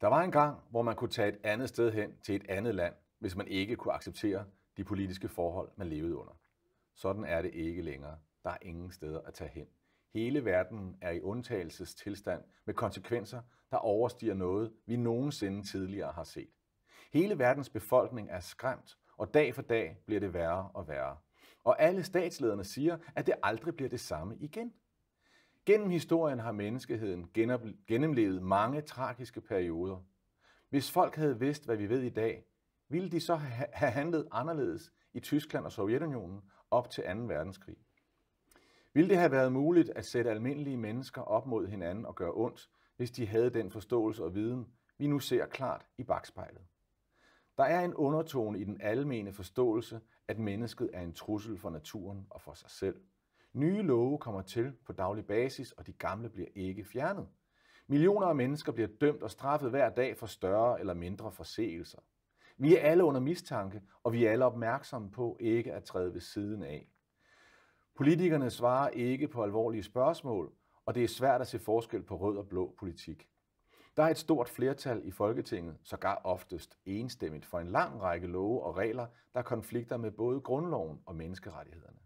Der var en gang, hvor man kunne tage et andet sted hen til et andet land, hvis man ikke kunne acceptere de politiske forhold, man levede under. Sådan er det ikke længere. Der er ingen steder at tage hen. Hele verden er i undtagelsestilstand med konsekvenser, der overstiger noget, vi nogensinde tidligere har set. Hele verdens befolkning er skræmt, og dag for dag bliver det værre og værre. Og alle statslederne siger, at det aldrig bliver det samme igen – Gennem historien har menneskeheden gennemlevet mange tragiske perioder. Hvis folk havde vidst, hvad vi ved i dag, ville de så have handlet anderledes i Tyskland og Sovjetunionen op til 2. verdenskrig. Ville det have været muligt at sætte almindelige mennesker op mod hinanden og gøre ondt, hvis de havde den forståelse og viden, vi nu ser klart i bagspejlet? Der er en undertone i den almene forståelse, at mennesket er en trussel for naturen og for sig selv – Nye love kommer til på daglig basis, og de gamle bliver ikke fjernet. Millioner af mennesker bliver dømt og straffet hver dag for større eller mindre forseelser. Vi er alle under mistanke, og vi er alle opmærksomme på ikke at træde ved siden af. Politikerne svarer ikke på alvorlige spørgsmål, og det er svært at se forskel på rød og blå politik. Der er et stort flertal i Folketinget, sågar oftest enstemmigt, for en lang række love og regler, der konflikter med både grundloven og menneskerettighederne.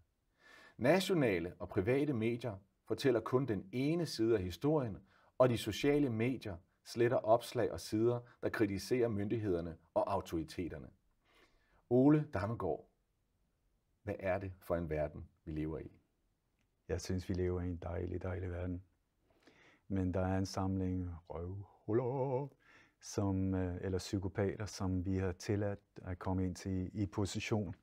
Nationale og private medier fortæller kun den ene side af historien, og de sociale medier sletter opslag og sider, der kritiserer myndighederne og autoriteterne. Ole Damegård, hvad er det for en verden, vi lever i? Jeg synes, vi lever i en dejlig, dejlig verden. Men der er en samling røvhuller, som, øh, eller psykopater, som vi har tilladt at komme ind til i position.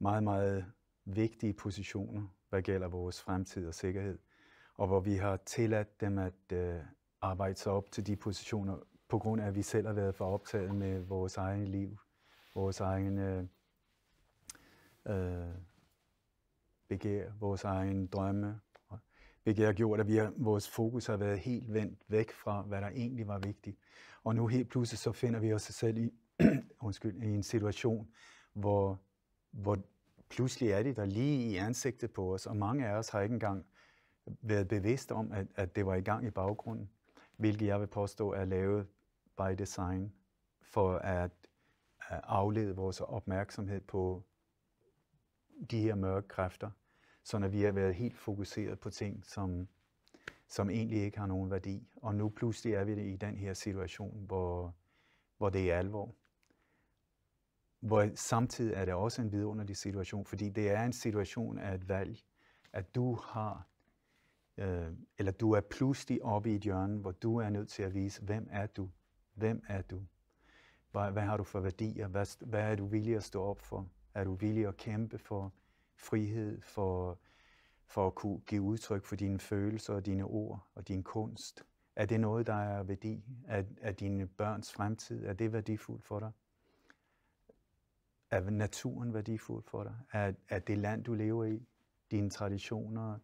Meget, meget vigtige positioner, hvad gælder vores fremtid og sikkerhed, og hvor vi har tilladt dem at øh, arbejde sig op til de positioner, på grund af, at vi selv har været for optaget med vores egen liv, vores egen øh, øh, begær, vores egen drømme, hvilket har gjort, at vi har, vores fokus har været helt vendt væk fra, hvad der egentlig var vigtigt. Og nu helt pludselig så finder vi os selv i, undskyld, i en situation, hvor, hvor pludselig er de der lige i ansigtet på os, og mange af os har ikke engang været bevidste om, at, at det var i gang i baggrunden, hvilket jeg vil påstå er lavet by design for at, at aflede vores opmærksomhed på de her mørke kræfter, så når vi har været helt fokuseret på ting, som, som egentlig ikke har nogen værdi. Og nu pludselig er vi i den her situation, hvor, hvor det er alvor hvor samtidig er det også en vidunderlig situation, fordi det er en situation af et valg, at du har, øh, eller du er pludselig oppe i et hjørne, hvor du er nødt til at vise, hvem er du? Hvem er du? Hvad, hvad har du for værdier? Hvad, hvad er du villig at stå op for? Er du villig at kæmpe for frihed, for, for at kunne give udtryk for dine følelser og dine ord og din kunst? Er det noget, der er værdi? Er, er dine børns fremtid? Er det værdifuldt for dig? Er naturen værdifuld for dig? Er, er det land, du lever i, dine traditioner,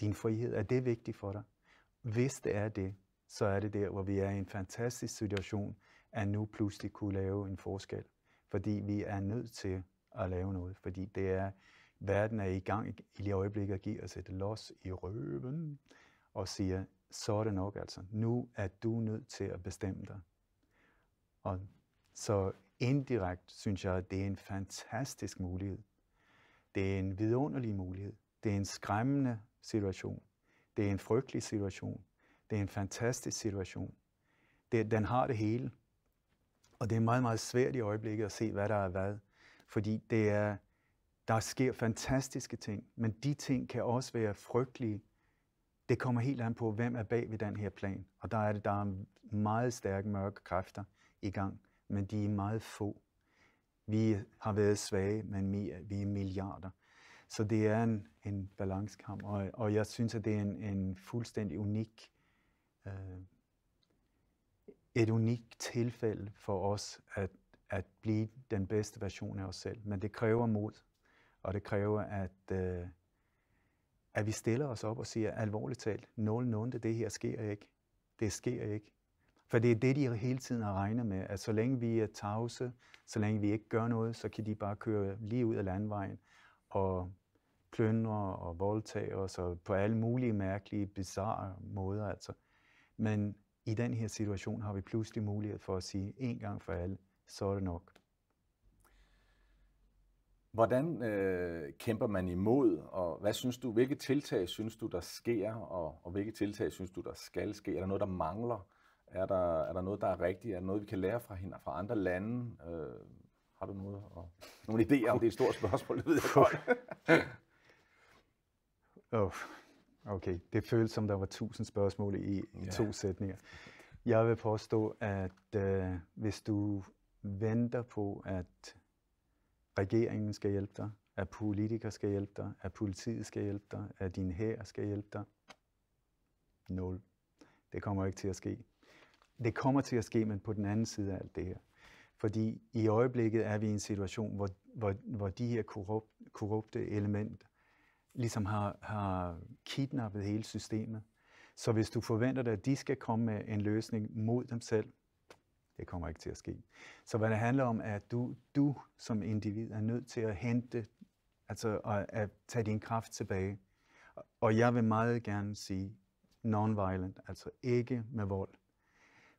din frihed, er det vigtigt for dig? Hvis det er det, så er det der, hvor vi er i en fantastisk situation, at nu pludselig kunne lave en forskel. Fordi vi er nødt til at lave noget, fordi det er, verden er i gang i lige øjeblikket at give os et los i røven og siger, så er det nok altså. Nu er du nødt til at bestemme dig. Og så Indirekt synes jeg, at det er en fantastisk mulighed. Det er en vidunderlig mulighed. Det er en skræmmende situation. Det er en frygtelig situation. Det er en fantastisk situation. Det, den har det hele. Og det er meget, meget svært i øjeblikket at se, hvad der er hvad. Fordi det er, der sker fantastiske ting, men de ting kan også være frygtelige. Det kommer helt an på, hvem er bag ved den her plan. Og der er det, der er meget stærke mørke kræfter i gang men de er meget få. Vi har været svage, men vi er milliarder. Så det er en, en balancekamp, og, og jeg synes, at det er en, en fuldstændig unik, øh, et unikt tilfælde for os at, at blive den bedste version af os selv. Men det kræver mod, og det kræver, at, øh, at vi stiller os op og siger alvorligt talt, 0 det her sker ikke. Det sker ikke. For det er det, de hele tiden har regnet med, at så længe vi er tavse, så længe vi ikke gør noget, så kan de bare køre lige ud af landvejen og plyndre og voldtage os og på alle mulige mærkelige, bizarre måder. Altså. Men i den her situation har vi pludselig mulighed for at sige en gang for alle, så er det nok. Hvordan øh, kæmper man imod, og hvad synes du, hvilke tiltag synes du, der sker, og, og hvilke tiltag synes du, der skal ske? Er der noget, der mangler er der, er der noget, der er rigtigt? Er der noget, vi kan lære fra, hinanden, fra andre lande? Øh, har du noget? Og, nogle idéer om det er et stort spørgsmål, det ved jeg godt. oh, okay, det føles som, der var tusind spørgsmål i, i to sætninger. Jeg vil påstå, at øh, hvis du venter på, at regeringen skal hjælpe dig, at politikere skal hjælpe dig, at politiet skal hjælpe dig, at din hær skal hjælpe dig, nul. Det kommer ikke til at ske det kommer til at ske, men på den anden side af alt det her. Fordi i øjeblikket er vi i en situation, hvor, hvor, hvor de her korrupt, korrupte elementer ligesom har, har kidnappet hele systemet. Så hvis du forventer dig, at de skal komme med en løsning mod dem selv, det kommer ikke til at ske. Så hvad det handler om, er, at du, du som individ er nødt til at hente, altså at, at tage din kraft tilbage. Og jeg vil meget gerne sige non-violent, altså ikke med vold.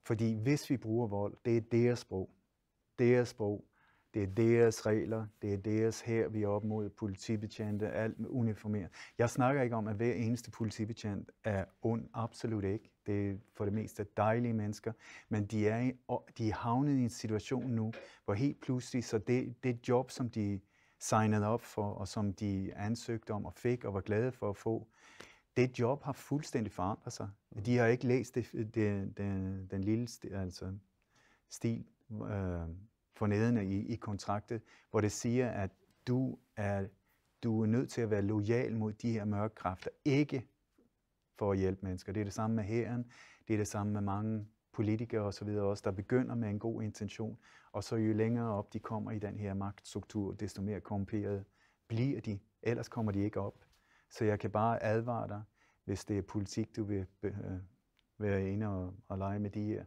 Fordi hvis vi bruger vold, det er deres sprog. Deres sprog. Det er deres regler. Det er deres her, vi er op mod politibetjente, alt uniformeret. Jeg snakker ikke om, at hver eneste politibetjent er ond. Absolut ikke. Det er for det meste dejlige mennesker. Men de er, i, de er havnet i en situation nu, hvor helt pludselig, så det, det job, som de signede op for, og som de ansøgte om og fik og var glade for at få, det job har fuldstændig forandret sig. Mm. De har ikke læst det, det, den, den lille stil, altså stil øh, fornedende i, i kontraktet, hvor det siger, at du er, du er nødt til at være lojal mod de her mørke kræfter, ikke for at hjælpe mennesker. Det er det samme med hæren, det er det samme med mange politikere osv., også, der begynder med en god intention, og så jo længere op de kommer i den her magtstruktur, desto mere korrumperet bliver de. Ellers kommer de ikke op så jeg kan bare advare dig, hvis det er politik, du vil øh, være inde og, og lege med de her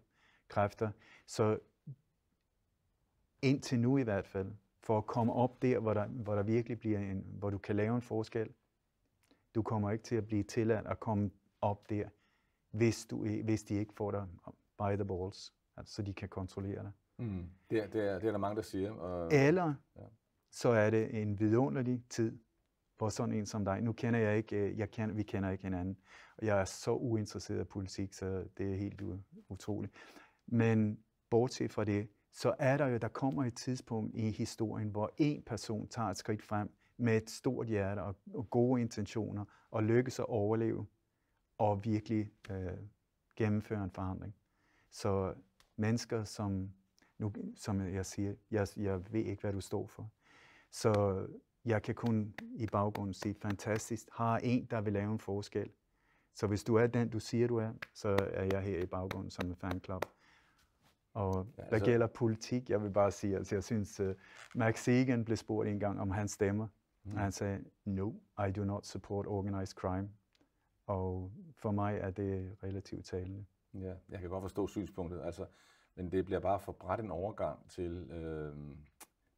kræfter. Så indtil nu i hvert fald, for at komme op der, hvor der, hvor der virkelig bliver en, hvor du kan lave en forskel. Du kommer ikke til at blive tilladt at komme op der, hvis, du, hvis de ikke får dig by the balls, altså, så de kan kontrollere dig. Mm. Det, er, det, er, det er der mange, der siger. Og... Eller ja. så er det en vidunderlig tid, hvor sådan en som dig, nu kender jeg ikke, øh, jeg kender, vi kender ikke hinanden, og jeg er så uinteresseret i politik, så det er helt utroligt. Men bortset fra det, så er der jo, der kommer et tidspunkt i historien, hvor en person tager et skridt frem med et stort hjerte og, og gode intentioner, og lykkes at overleve og virkelig øh, gennemføre en forandring. Så mennesker, som, nu, som jeg siger, jeg, jeg ved ikke, hvad du står for. Så jeg kan kun i baggrunden sige, fantastisk, har en, der vil lave en forskel. Så hvis du er den, du siger, du er, så er jeg her i baggrunden som en fanclub. Og ja, altså... der gælder politik, jeg vil bare sige, altså jeg synes, uh, Max Egan blev spurgt en gang, om han stemmer. Mm. Og han sagde, no, I do not support organized crime. Og for mig er det relativt talende. Ja, jeg kan godt forstå synspunktet, altså, men det bliver bare for bræt en overgang til... Øh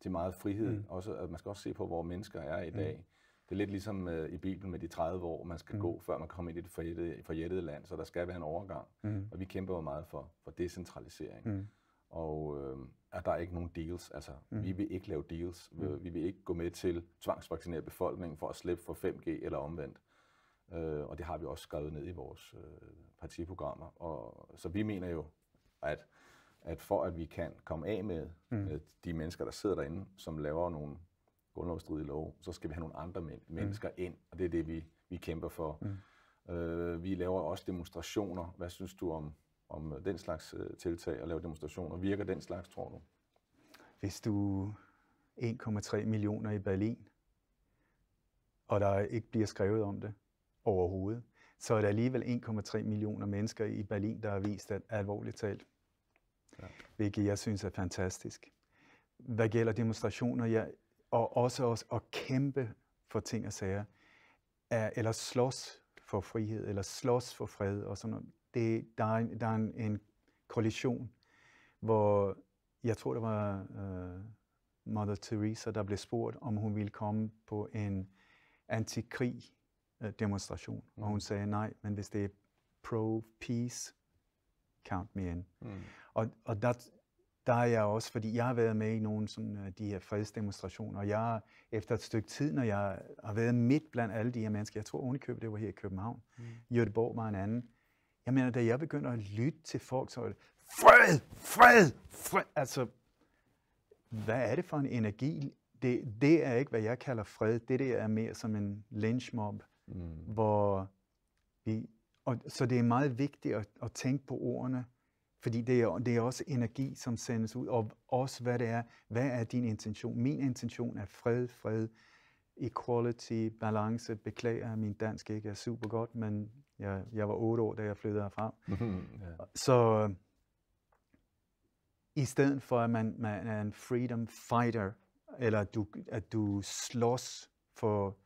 til meget frihed. Mm. Også, at man skal også se på, hvor mennesker er i mm. dag. Mm. Det er lidt ligesom uh, i Bibelen med de 30 år, man skal mm. gå, før man kommer ind i det forjættede, forjættede land, så der skal være en overgang. Mm. Og vi kæmper jo meget for, for decentralisering. Mm. Og øh, at der er ikke nogen deals. Altså, mm. vi vil ikke lave deals. Mm. Øh, vi vil ikke gå med til tvangsvaccineret befolkningen for at slippe for 5G eller omvendt. Øh, og det har vi også skrevet ned i vores øh, partiprogrammer. Og, så vi mener jo, at at for at vi kan komme af med mm. de mennesker, der sidder derinde, som laver nogle grundlovsstridige lov, så skal vi have nogle andre men- mm. mennesker mm. ind, og det er det, vi, vi kæmper for. Mm. Øh, vi laver også demonstrationer. Hvad synes du om, om den slags øh, tiltag at lave demonstrationer? Virker den slags, tror du? Hvis du 1,3 millioner i Berlin, og der ikke bliver skrevet om det overhovedet, så er der alligevel 1,3 millioner mennesker i Berlin, der har vist, at alvorligt talt, ja. hvilket jeg synes er fantastisk. Hvad gælder demonstrationer, ja, og også, også at kæmpe for ting og sager, er, eller slås for frihed, eller slås for fred, og sådan noget. Det, der er, en, der er en, en kollision, hvor jeg tror, det var uh, Mother Teresa, der blev spurgt, om hun ville komme på en antikrig demonstration, mm. og hun mm. sagde nej, men hvis det er pro-peace, count me in. Mm. Og, og der, der er jeg også, fordi jeg har været med i nogle sådan, øh, de her fredsdemonstrationer, og jeg efter et stykke tid, når jeg har været midt blandt alle de her mennesker, jeg tror ovenikøbet, det var her i København, mm. Jødeborg var en anden, jeg mener, da jeg begynder at lytte til folk, så er det, fred, fred, fred, altså, hvad er det for en energi? Det, det er ikke, hvad jeg kalder fred, det der er mere som en lynchmob, mm. hvor vi, og, så det er meget vigtigt at, at tænke på ordene, fordi det er, det er også energi, som sendes ud, og også hvad det er, hvad er din intention? Min intention er fred, fred, equality, balance. Beklager, min dansk ikke er super godt, men jeg, jeg var otte år, da jeg flyttede herfra. ja. Så i stedet for, at man, man er en freedom fighter, eller at du, at du slås for,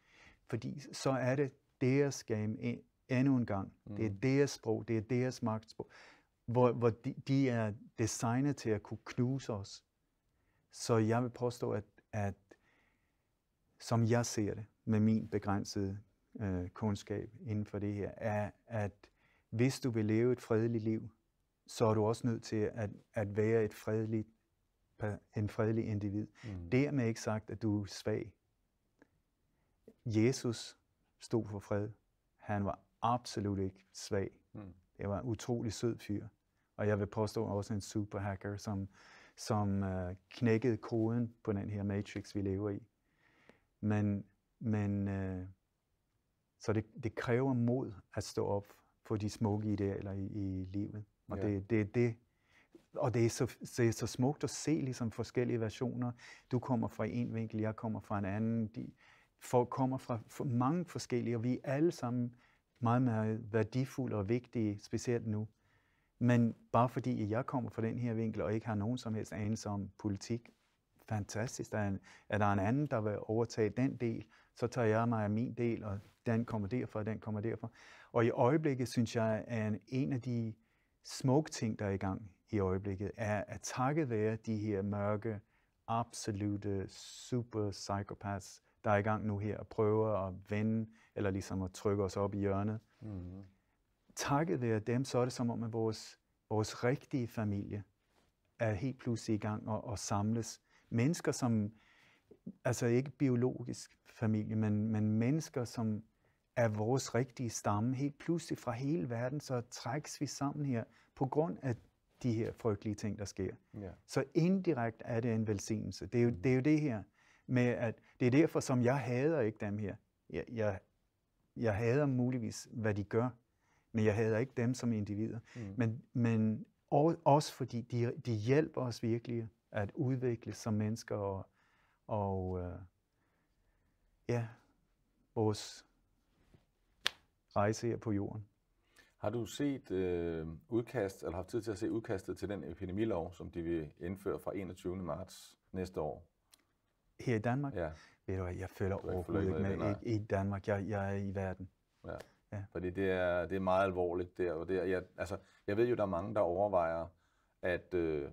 fordi så er det deres game e, endnu en gang. Mm. Det er mm. deres sprog, det er deres magtsprog hvor, hvor de, de er designet til at kunne knuse os. Så jeg vil påstå, at, at som jeg ser det med min begrænsede øh, kundskab inden for det her, er, at hvis du vil leve et fredeligt liv, så er du også nødt til at, at være et fredeligt, en fredelig individ. Mm. Dermed ikke sagt, at du er svag. Jesus stod for fred. Han var absolut ikke svag. Mm. Det var en utrolig sød fyr og jeg vil påstå også en superhacker, som, som øh, knækkede koden på den her matrix, vi lever i. Men, men øh, så det, det kræver mod at stå op for de smukke idealer i, i livet. Og ja. det, det, det, og det er, så, det er så smukt at se ligesom forskellige versioner. Du kommer fra en vinkel, jeg kommer fra en anden. De, folk kommer fra for mange forskellige, og vi er alle sammen meget, meget værdifulde og vigtige, specielt nu. Men bare fordi jeg kommer fra den her vinkel og ikke har nogen som helst anelse om politik, fantastisk. Der er, en, er der en anden, der vil overtage den del, så tager jeg mig af min del, og den kommer derfra, og den kommer derfra. Og i øjeblikket synes jeg, at en af de smukke ting, der er i gang i øjeblikket, er at takket være de her mørke, absolute super psychopaths, der er i gang nu her og prøver at vende, eller ligesom at trykke os op i hjørnet, mm-hmm takket være dem, så er det som om, at vores, vores rigtige familie er helt pludselig i gang og, og samles. Mennesker, som altså ikke biologisk familie, men, men mennesker, som er vores rigtige stamme. Helt pludselig fra hele verden, så trækkes vi sammen her på grund af de her frygtelige ting, der sker. Ja. Så indirekte er det en velsignelse. Det er, jo, mm. det er jo det her med, at det er derfor, som jeg hader ikke dem her. Jeg, jeg, jeg hader muligvis, hvad de gør, men jeg hader ikke dem som individer. Mm. Men, men også fordi de, de hjælper os virkelig at udvikle som mennesker og, og øh, ja, vores rejse her på jorden. Har du set øh, udkast, eller haft tid til at se udkastet til den epidemilov, som de vil indføre fra 21. marts næste år? Her i Danmark? Ja. Ved du hvad, jeg følger overhovedet ikke med, med i, i Danmark. Jeg, jeg er i verden. Ja. Ja. Fordi det er, det er meget alvorligt der. Og det er, jeg, altså, jeg ved jo, der er mange, der overvejer at, øh,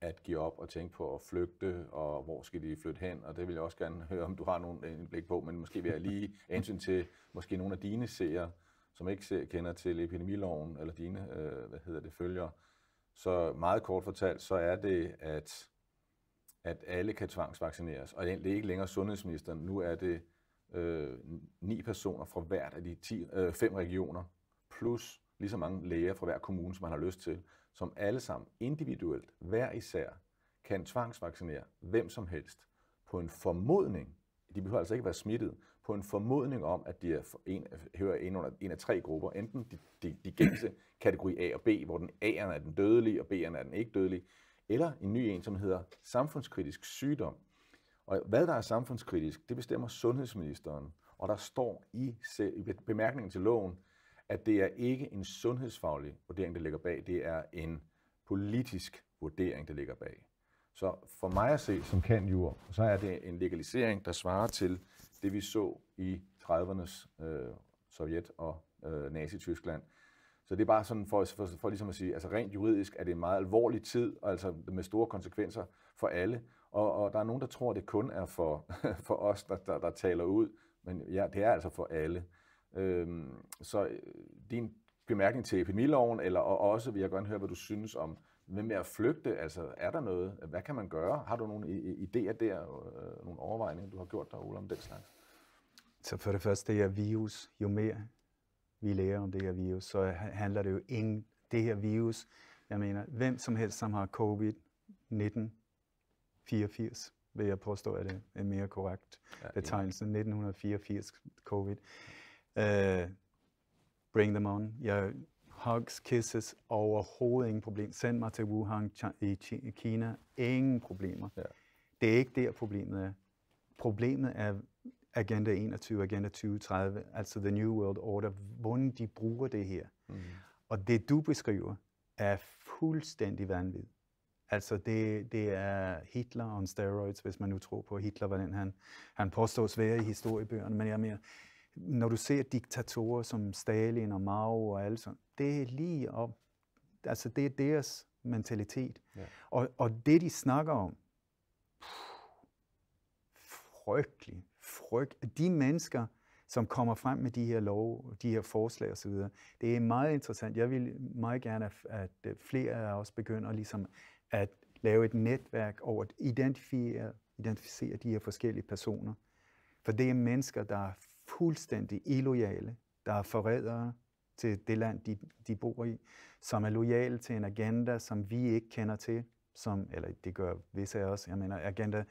at give op og tænke på at flygte, og hvor skal de flytte hen? Og det vil jeg også gerne høre, om du har nogen indblik på, men måske vil jeg lige ansyn til måske nogle af dine seere, som ikke ser, kender til epidemiloven, eller dine, øh, hvad hedder det, følger. Så meget kort fortalt, så er det, at, at alle kan tvangsvaccineres, og det er ikke længere sundhedsministeren, nu er det øh, ni personer fra hvert af de ti, øh, fem regioner, plus lige så mange læger fra hver kommune, som man har lyst til, som alle sammen individuelt, hver især, kan tvangsvaccinere hvem som helst på en formodning, de behøver altså ikke være smittet, på en formodning om, at de er en, hører ind under en af tre grupper, enten de, de, de gængse kategori A og B, hvor den A'erne er den dødelige, og B'erne er den ikke dødelige, eller en ny en, som hedder samfundskritisk sygdom, og hvad der er samfundskritisk, det bestemmer sundhedsministeren. Og der står i, i bemærkningen til loven, at det er ikke en sundhedsfaglig vurdering, der ligger bag, det er en politisk vurdering, der ligger bag. Så for mig at se, som kan jord, så er det en legalisering, der svarer til det, vi så i 30'ernes øh, Sovjet og øh, Nazi-Tyskland. Så det er bare sådan for, for, for ligesom at sige, altså rent juridisk er det en meget alvorlig tid, altså med store konsekvenser for alle. Og, og der er nogen, der tror, at det kun er for, for os, der, der, der taler ud, men ja, det er altså for alle. Øhm, så øh, din bemærkning til epidemiloven, eller og også vil jeg gerne høre, hvad du synes om med, med at flygte. Altså, er der noget? Hvad kan man gøre? Har du nogle idéer der, øh, nogle overvejninger, du har gjort dig, Ole, om den slags? Så for det første, det her virus, jo mere vi lærer om det her virus, så handler det jo ingen, det her virus, jeg mener, hvem som helst, som har covid-19, 1984, vil jeg påstå, er det en mere korrekt ja, betegnelse. 1984 covid. Uh, bring them on. Jeg hugs, kisses, overhovedet ingen problem. Send mig til Wuhan i Kina, ingen problemer. Ja. Det er ikke der problemet er. Problemet er Agenda 21, Agenda 2030, altså The New World Order, hvordan de bruger det her. Mm. Og det du beskriver er fuldstændig vanvittigt. Altså det, det er Hitler on steroids, hvis man nu tror på Hitler, hvordan han, han påstås være i historiebøgerne. Men jeg mener, når du ser diktatorer som Stalin og Mao og alle sådan, det er lige op. Altså det er deres mentalitet. Ja. Og, og det de snakker om, pff, frygtelig, frygt. De mennesker, som kommer frem med de her lov, de her forslag osv. Det er meget interessant. Jeg vil meget gerne, at øh, flere af os begynder ligesom at lave et netværk over at identificere, identificere de her forskellige personer. For det er mennesker, der er fuldstændig illoyale, der er forrædere til det land, de, de bor i, som er lojale til en agenda, som vi ikke kender til, som, eller det gør visse af os, jeg mener Agenda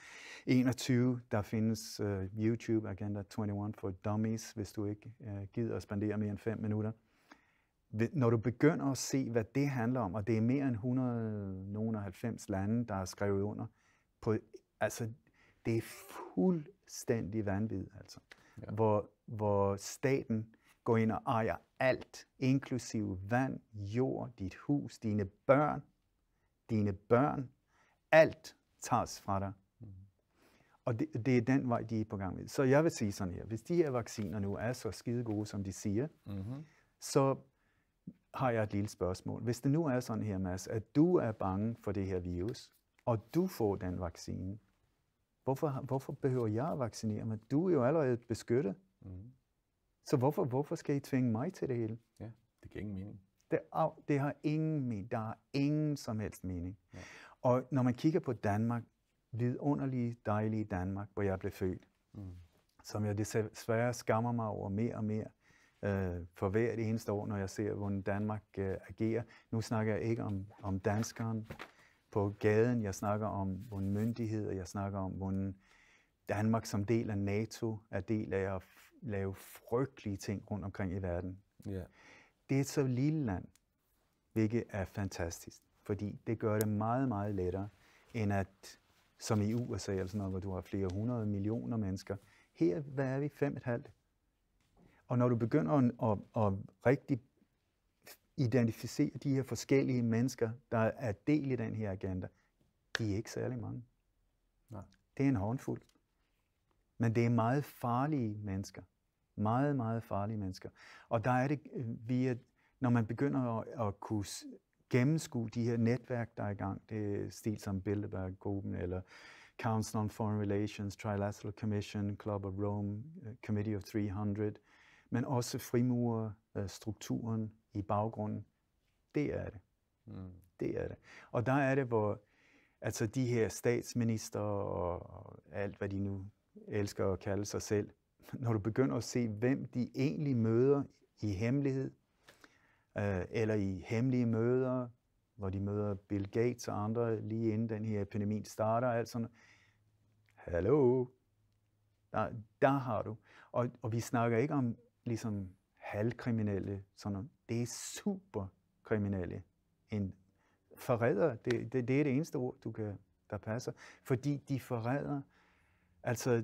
21, der findes uh, YouTube Agenda 21 for dummies, hvis du ikke uh, gider at spendere mere end 5 minutter. Når du begynder at se, hvad det handler om, og det er mere end 190 lande, der har skrevet under, på, altså, det er fuldstændig vanvid, altså. Ja. Hvor, hvor staten går ind og ejer alt, inklusive vand, jord, dit hus, dine børn, dine børn. Alt tages fra dig. Mm-hmm. Og det, det er den vej, de er på gang med. Så jeg vil sige sådan her, hvis de her vacciner nu er så skide gode, som de siger, mm-hmm. så har jeg et lille spørgsmål. Hvis det nu er sådan her, Mads, at du er bange for det her virus, og du får den vaccine, hvorfor, hvorfor behøver jeg at vaccinere mig? Du er jo allerede beskyttet. Mm-hmm. Så hvorfor, hvorfor skal I tvinge mig til det hele? Ja, det giver ingen mening. Det, det har ingen der er ingen som helst mening. Ja. Og når man kigger på Danmark, vidunderlige, dejlige Danmark, hvor jeg blev født, mm. som jeg desværre skammer mig over mere og mere, øh, for hvert eneste år, når jeg ser, hvordan Danmark øh, agerer. Nu snakker jeg ikke om, om danskeren på gaden, jeg snakker om hvordan myndigheder, jeg snakker om hvordan Danmark som del af NATO er del af at lave frygtelige ting rundt omkring i verden. Yeah det er et så lille land, hvilket er fantastisk, fordi det gør det meget, meget lettere, end at som i USA, eller sådan noget, hvor du har flere hundrede millioner mennesker. Her hvad er vi? Fem et halvt. Og når du begynder at, at, at rigtig identificere de her forskellige mennesker, der er del i den her agenda, de er ikke særlig mange. Nej. Det er en håndfuld. Men det er meget farlige mennesker. Meget, meget farlige mennesker. Og der er det øh, via, når man begynder at, at kunne gennemskue de her netværk, der er i gang, det er stil som Bilderberg-gruppen, eller Council on Foreign Relations, Trilateral Commission, Club of Rome, øh, Committee of 300, men også frimurerstrukturen øh, i baggrunden. Det er det. Mm. Det er det. Og der er det, hvor altså de her statsminister og alt, hvad de nu elsker at kalde sig selv, når du begynder at se, hvem de egentlig møder i hemmelighed, øh, eller i hemmelige møder, hvor de møder Bill Gates og andre lige inden den her epidemi starter, alt sådan. Hallo, der, der har du. Og, og vi snakker ikke om ligesom halvkriminelle, sådan noget. det er superkriminelle. En forræder, det, det, det er det eneste ord, du kan, der passer. Fordi de forræder, altså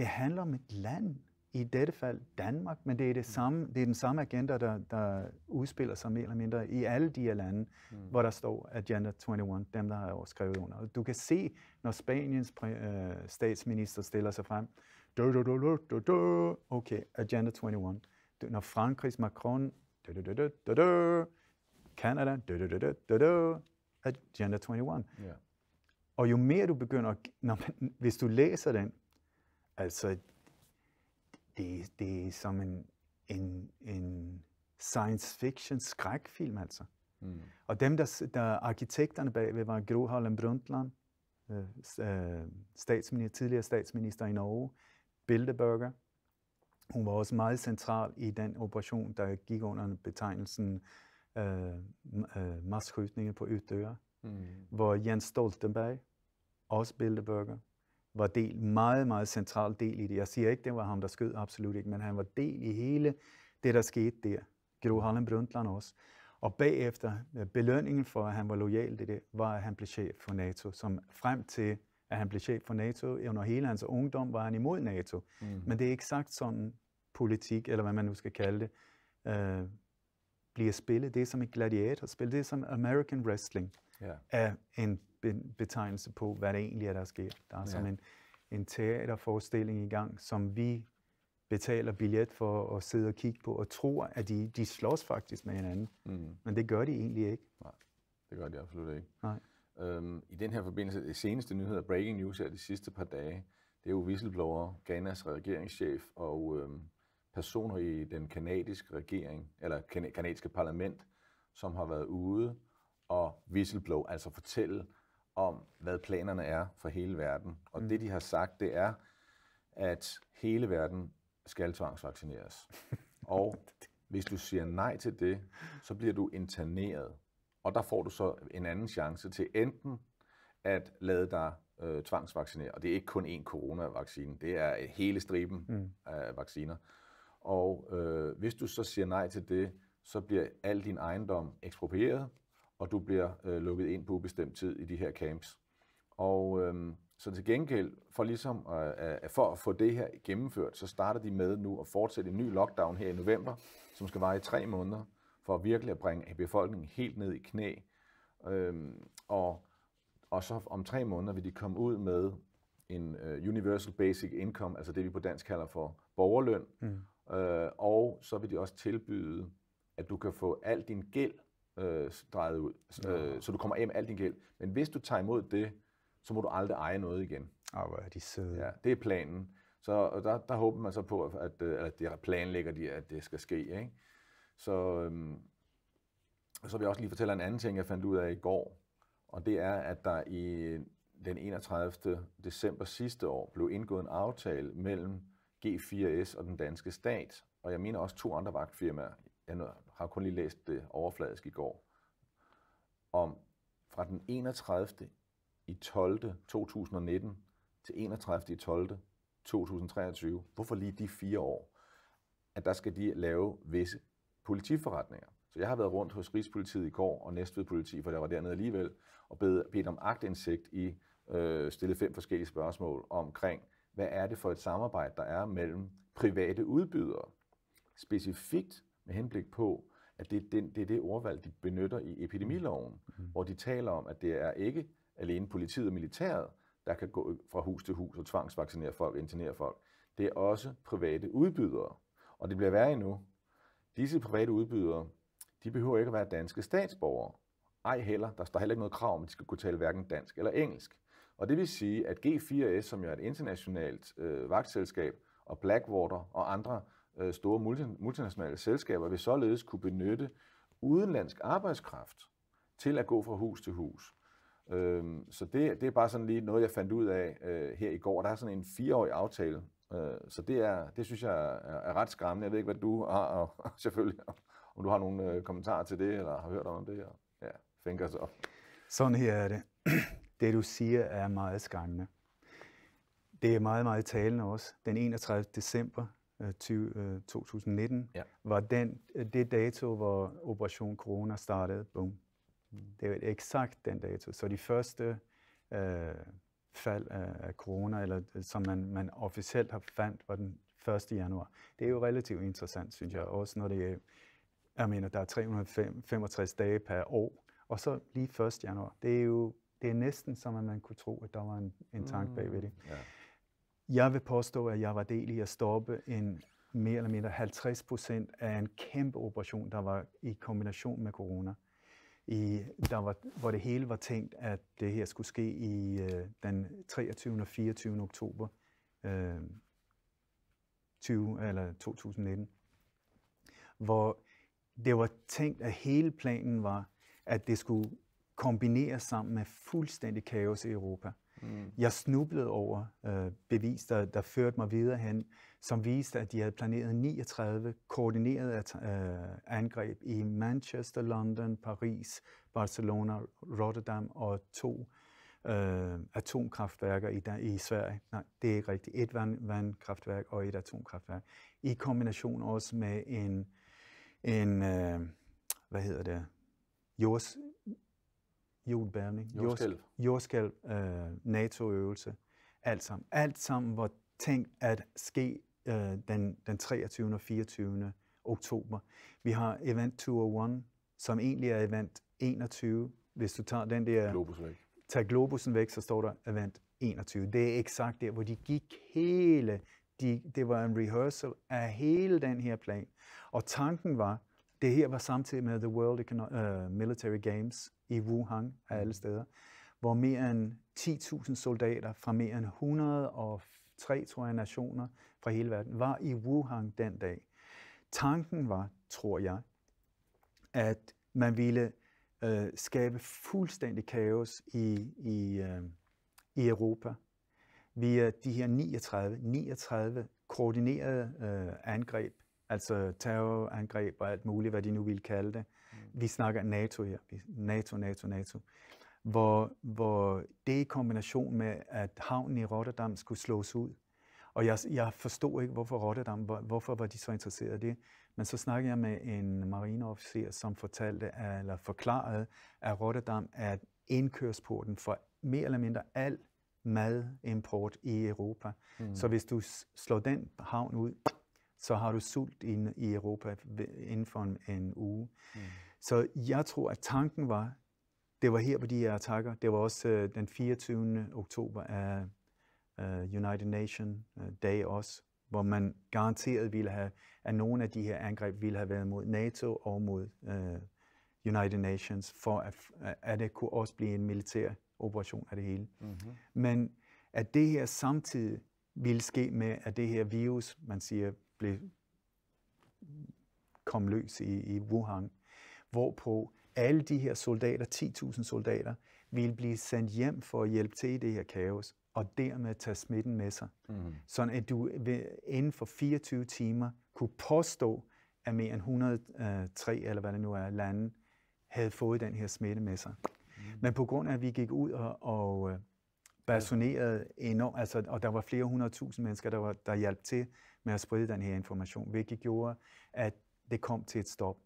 det handler om et land, i dette fald Danmark, men det er, det samme, det er den samme agenda, der, der udspiller sig mere eller mindre i alle de her lande, mm. hvor der står Agenda 21, dem der har skrevet under. Og du kan se, når Spaniens øh, statsminister stiller sig frem, du, du, du, du, du, du, okay, Agenda 21. Du, når Frankrigs Macron, du, du, du, du, du, du, Canada, du, du, du, du, du, du, Agenda 21. Yeah. Og jo mere du begynder, når man, hvis du læser den, Altså, det, det er som en, en, en science fiction skrækfilm, altså. Mm. Og dem, der, der arkitekterne bagved, var Gro Harlem Brundtland, øh, øh statsminister, tidligere statsminister i Norge, Bilderberger. Hun var også meget central i den operation, der gik under betegnelsen øh, øh, masskydninger på Utøya, mm. hvor Jens Stoltenberg, også Bilderberger, var del, meget, meget central del i det. Jeg siger ikke, det var ham, der skød, absolut ikke, men han var del i hele det, der skete der. Gro Harlem Brundtland også. Og bagefter, øh, belønningen for, at han var lojal til det, var, at han blev chef for NATO, som frem til, at han blev chef for NATO, under hele hans ungdom var han imod NATO. Mm. Men det er ikke sagt sådan politik, eller hvad man nu skal kalde det, øh, bliver spillet. Det er som et gladiatorspil. Det er som American Wrestling yeah. af en betegnelse på, hvad det egentlig er, der sker. Der er ja. sådan en, en teaterforestilling i gang, som vi betaler billet for at sidde og kigge på, og tror, at de, de slås faktisk med hinanden. Mm. Men det gør de egentlig ikke. Nej, det gør de absolut ikke. Nej. Øhm, I den her forbindelse, det seneste nyheder, breaking news her de sidste par dage, det er jo whistleblower, Ghanas regeringschef og øhm, personer i den kanadiske regering, eller kan- kanadiske parlament, som har været ude og whistleblow, altså fortælle, om, hvad planerne er for hele verden. Og mm. det, de har sagt, det er, at hele verden skal tvangsvaccineres. Og hvis du siger nej til det, så bliver du interneret. Og der får du så en anden chance til enten at lade dig øh, tvangsvaccinere. Og det er ikke kun én coronavaccine, det er hele striben mm. af vacciner. Og øh, hvis du så siger nej til det, så bliver al din ejendom eksproprieret, og du bliver øh, lukket ind på ubestemt tid i de her camps. Og øh, så til gengæld, for, ligesom, øh, for at få det her gennemført, så starter de med nu at fortsætte en ny lockdown her i november, som skal vare i tre måneder, for at virkelig at bringe befolkningen helt ned i knæ. Øh, og, og så om tre måneder vil de komme ud med en øh, Universal Basic Income, altså det vi på dansk kalder for borgerløn, mm. øh, og så vil de også tilbyde, at du kan få al din gæld øh, drejet ud, øh, ja. så du kommer af med al din gæld. Men hvis du tager imod det, så må du aldrig eje noget igen. Oh, hvor er de søde. Ja, det er planen. Så der, der håber man så på, at, at øh, det planlægger de, at det skal ske. Ikke? Så, øhm, så vil jeg også lige fortælle en anden ting, jeg fandt ud af i går. Og det er, at der i den 31. december sidste år blev indgået en aftale mellem G4S og den danske stat, og jeg mener også to andre vagtfirmaer jeg har kun lige læst det øh, overfladisk i går, om fra den 31. i 12. 2019 til 31. i 12. 2023, hvorfor lige de fire år, at der skal de lave visse politiforretninger. Så jeg har været rundt hos Rigspolitiet i går og Næstved Politi, for jeg var dernede alligevel, og bedt, bedt om agtindsigt i øh, stille fem forskellige spørgsmål omkring, hvad er det for et samarbejde, der er mellem private udbydere, specifikt med henblik på, at det er, den, det, er det ordvalg, de benytter i epidemiloven, mm. mm. hvor de taler om, at det er ikke alene politiet og militæret, der kan gå fra hus til hus og tvangsvaccinere folk, internere folk. Det er også private udbydere. Og det bliver værre endnu. Disse private udbydere, de behøver ikke at være danske statsborgere. Ej heller, der står heller ikke noget krav om, at de skal kunne tale hverken dansk eller engelsk. Og det vil sige, at G4S, som jo er et internationalt øh, vagtselskab, og Blackwater og andre Øh, store multinationale selskaber vil således kunne benytte udenlandsk arbejdskraft til at gå fra hus til hus. Øhm, så det, det er bare sådan lige noget, jeg fandt ud af øh, her i går. Der er sådan en fireårig aftale, øh, så det, er, det synes jeg er ret skræmmende. Jeg ved ikke, hvad du har, og selvfølgelig om du har nogle kommentarer til det, eller har hørt om det. Og, ja, fingers up. Sådan her er det. Det, du siger, er meget skræmmende. Det er meget, meget talende også. Den 31. december 2019, øh, øh, ja. var den, øh, det dato, hvor Operation Corona startede. Boom. Det er eksakt den dato. Så de første øh, fald af corona, eller som man, man officielt har fandt, var den 1. januar. Det er jo relativt interessant, synes jeg, også når det er, jeg mener, der er 365 dage per år, og så lige 1. januar. Det er jo det er næsten som, at man kunne tro, at der var en, en tank mm, bagved det. Mm, yeah. Jeg vil påstå, at jeg var del i at stoppe en mere eller mindre 50 procent af en kæmpe operation, der var i kombination med corona. I, der var, hvor det hele var tænkt, at det her skulle ske i øh, den 23. og 24. oktober øh, 20, eller 2019. Hvor det var tænkt, at hele planen var, at det skulle kombineres sammen med fuldstændig kaos i Europa. Mm. Jeg snublede over øh, bevis, der, der førte mig videre hen, som viste, at de havde planeret 39 koordinerede øh, angreb i Manchester, London, Paris, Barcelona, Rotterdam og to øh, atomkraftværker i, i Sverige. Nej, det er ikke rigtigt. Et vand, vandkraftværk og et atomkraftværk. I kombination også med en, en øh, hvad hedder det, jords, jordbærning, jordskælv, jordskælv øh, NATO-øvelse, alt sammen. Alt sammen var tænkt at ske øh, den, den 23. og 24. oktober. Vi har Event 201, som egentlig er Event 21. Hvis du tager den der... Globus væk. Tag globusen væk, så står der Event 21. Det er eksakt der, hvor de gik hele... De, det var en rehearsal af hele den her plan. Og tanken var, det her var samtidig med The World Econo- uh, Military Games i Wuhan af alle mm. steder, hvor mere end 10.000 soldater fra mere end 103 tror jeg, nationer fra hele verden var i Wuhan den dag. Tanken var, tror jeg, at man ville uh, skabe fuldstændig kaos i, i, uh, i Europa via de her 39, 39 koordinerede uh, angreb Altså terrorangreb og alt muligt, hvad de nu ville kalde det. Mm. Vi snakker NATO her. NATO, NATO, NATO. Hvor, hvor det i kombination med, at havnen i Rotterdam skulle slås ud. Og jeg, jeg forstod ikke, hvorfor Rotterdam, hvor, hvorfor var de så interesserede i det. Men så snakkede jeg med en marineofficer, som fortalte, eller forklarede, at Rotterdam er indkørsporten for mere eller mindre al madimport i Europa. Mm. Så hvis du slår den havn ud, så har du sult i, i Europa inden for en, en uge. Mm. Så jeg tror, at tanken var, det var her på de her attacker. Det var også øh, den 24. oktober af øh, United Nation øh, Day også, hvor man garanteret ville have, at nogle af de her angreb ville have været mod NATO og mod øh, United Nations, for at, at det kunne også blive en militær operation af det hele. Mm-hmm. Men at det her samtidig ville ske med, at det her virus, man siger blev, kom løs i, i Wuhan, hvorpå alle de her soldater, 10.000 soldater, ville blive sendt hjem for at hjælpe til i det her kaos, og dermed tage smitten med sig. Mm. Sådan at du inden for 24 timer kunne påstå, at mere end 103, øh, eller hvad det nu er, lande, havde fået den her smitte med sig. Mm. Men på grund af, at vi gik ud og, og personerede øh, enormt, altså, og der var flere hundredtusind mennesker, der, var, der hjalp til med at sprede den her information, hvilket gjorde, at det kom til et stop.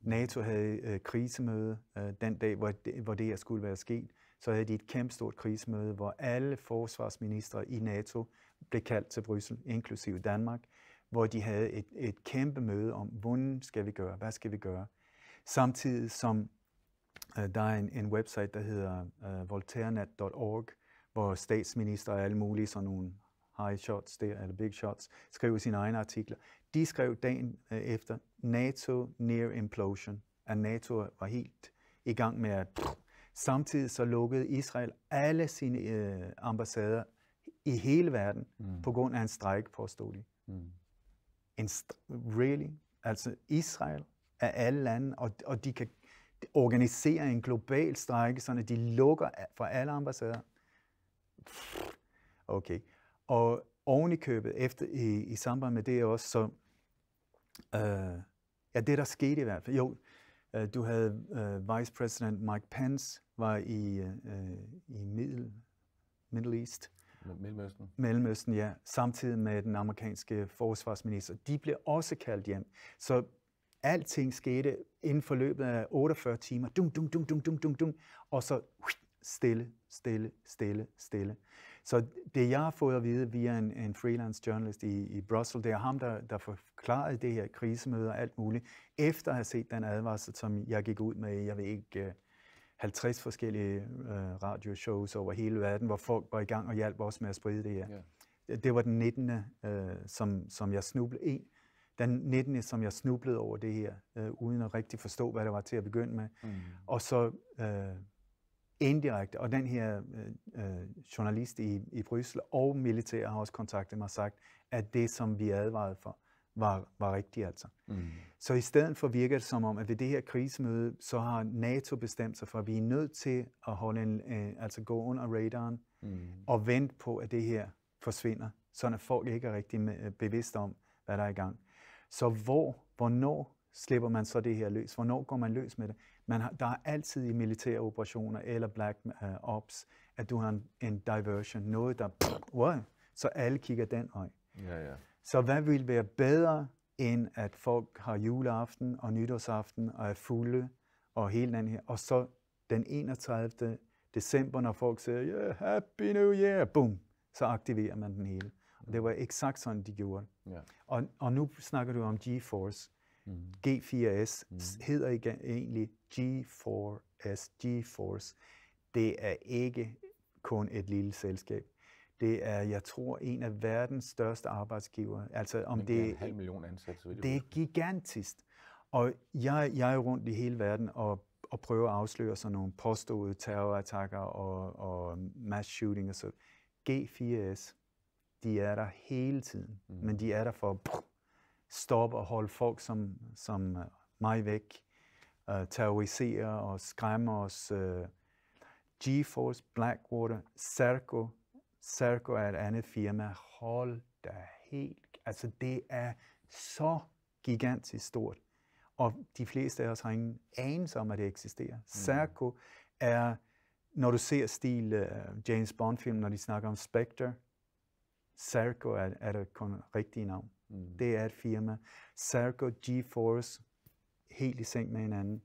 NATO havde øh, krisemøde øh, den dag, hvor det, hvor det her skulle være sket. Så havde de et kæmpestort krisemøde, hvor alle forsvarsministre i NATO blev kaldt til Bryssel, inklusive Danmark, hvor de havde et, et kæmpe møde om, hvordan skal vi gøre, hvad skal vi gøre. Samtidig som øh, der er en, en website, der hedder øh, voltairenet.org, hvor statsminister og alle mulige sådan nogle high shots der, eller big shots, skrev i sine egne artikler. De skrev dagen øh, efter, NATO near implosion, at NATO var helt i gang med at... Samtidig så lukkede Israel alle sine øh, ambassader i hele verden mm. på grund af en strejke, påstod de. Mm. En really? Altså Israel af alle lande, og, og de kan organisere en global strejke, så de lukker for alle ambassader. Okay. Og oven i købet, efter, i, i samband med det også, så, øh, ja, det der skete i hvert fald, jo, øh, du havde øh, Vice President Mike Pence, var i, øh, i Middle, Middle East. Mellemøsten. Mellemøsten, ja. Samtidig med den amerikanske forsvarsminister. De blev også kaldt hjem. Så alting skete inden for løbet af 48 timer. Dum, dum, dum, dum, dum, dum, dum. Og så stille, stille, stille, stille. Så det, jeg har fået at vide via en, en freelance journalist i, i Brussels, det er ham, der, der forklarede det her krisemøde og alt muligt, efter at have set den advarsel, som jeg gik ud med, jeg ved ikke, 50 øh, forskellige øh, radioshows over hele verden, hvor folk var i gang og hjalp os med at sprede det her. Yeah. Det, var den 19., øh, som, som jeg snublede ind. Den 19., som jeg snublede over det her, øh, uden at rigtig forstå, hvad det var til at begynde med. Mm. Og så... Øh, indirekte. Og den her øh, øh journalist i, i Bryssel og militær har også kontaktet mig og sagt, at det, som vi advarede for, var, var rigtigt altså. Mm. Så i stedet for virker det som om, at ved det her krisemøde, så har NATO bestemt sig for, at vi er nødt til at holde en, øh, altså gå under radaren mm. og vente på, at det her forsvinder, sådan at folk ikke er rigtig med, øh, bevidste om, hvad der er i gang. Så hvor, hvornår slipper man så det her løs? Hvornår går man løs med det? Man har, der er altid i militære operationer eller black uh, ops, at du har en, en diversion, noget der, wow, så alle kigger den øj. Ja, ja. Så hvad vil være bedre, end at folk har juleaften og nytårsaften og er fulde og hele den her, og så den 31. december, når folk siger, yeah, happy new year, boom, så aktiverer man den hele. Og det var eksakt sådan, de gjorde. Ja. Og, og nu snakker du om G-Force. Mm. G4S mm. hedder ikke egentlig G4S, G-Force. Det er ikke kun et lille selskab. Det er, jeg tror, en af verdens største arbejdsgiver. Altså, om det, det er en halv million ansatte. Det, det er gigantisk. Og jeg, jeg er rundt i hele verden og, og prøver at afsløre sådan nogle påståede terrorattacker og, og mass shooting og så. G4S, de er der hele tiden, mm. men de er der for stoppe og holde folk som, som øh, mig væk, uh, terrorisere og skræmme os. Uh, øh, GeForce, Blackwater, Serco. Serco er et andet firma. Hold da helt. Altså det er så gigantisk stort. Og de fleste af os har ingen anelse om, at det eksisterer. Mm. Serco er, når du ser stil uh, James Bond-film, når de snakker om Spectre, Serco er, er det kun rigtige navn. Mm. Det er et firma. Serco, GeForce, helt i seng med hinanden.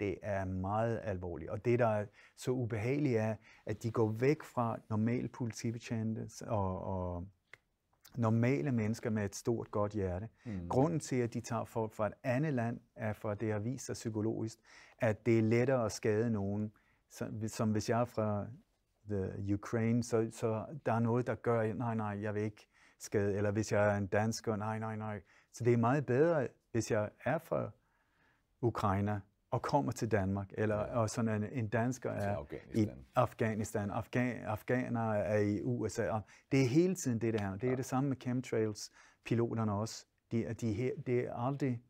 Det er meget alvorligt. Og det, der er så ubehageligt, er, at de går væk fra normale politibetjente og, og normale mennesker med et stort godt hjerte. Mm. Grunden til, at de tager folk fra et andet land, er for, at det har vist sig psykologisk, at det er lettere at skade nogen, som hvis jeg er fra the Ukraine, så, så der er noget, der gør, nej, nej, jeg vil ikke skade, eller hvis jeg er en dansker, nej, nej, nej. Så det er meget bedre, hvis jeg er fra Ukraine og kommer til Danmark, eller og sådan en, en dansker er Afghanistan. i Afghanistan, Afghan, afghanere er i USA. Og det er hele tiden det, det her. Det er ja. det samme med chemtrails, piloterne også. De, de, her, det er aldrig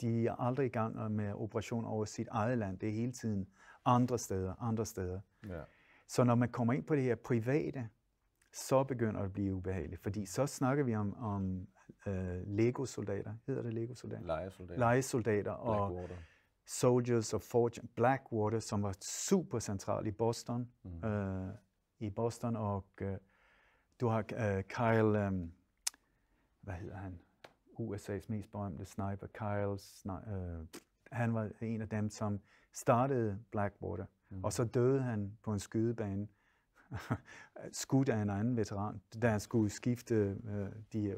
de er aldrig i gang med operationer over sit eget land. Det er hele tiden andre steder, andre steder. Ja. Så når man kommer ind på det her private, så begynder det at blive ubehageligt, fordi så snakker vi om, om uh, Lego-soldater. Hedder det Lego-soldater? Lejesoldater. Lejesoldater og Soldiers of Fortune. Blackwater, som var super central i Boston. Mm. Uh, I Boston, og uh, du har uh, Kyle, um, hvad hedder han? USA's mest berømte sniper, Kyle, sni- han var en af dem, som startede Blackwater. Mm. Og så døde han på en skydebane, skudt af en anden veteran, da han skulle skifte øh, de her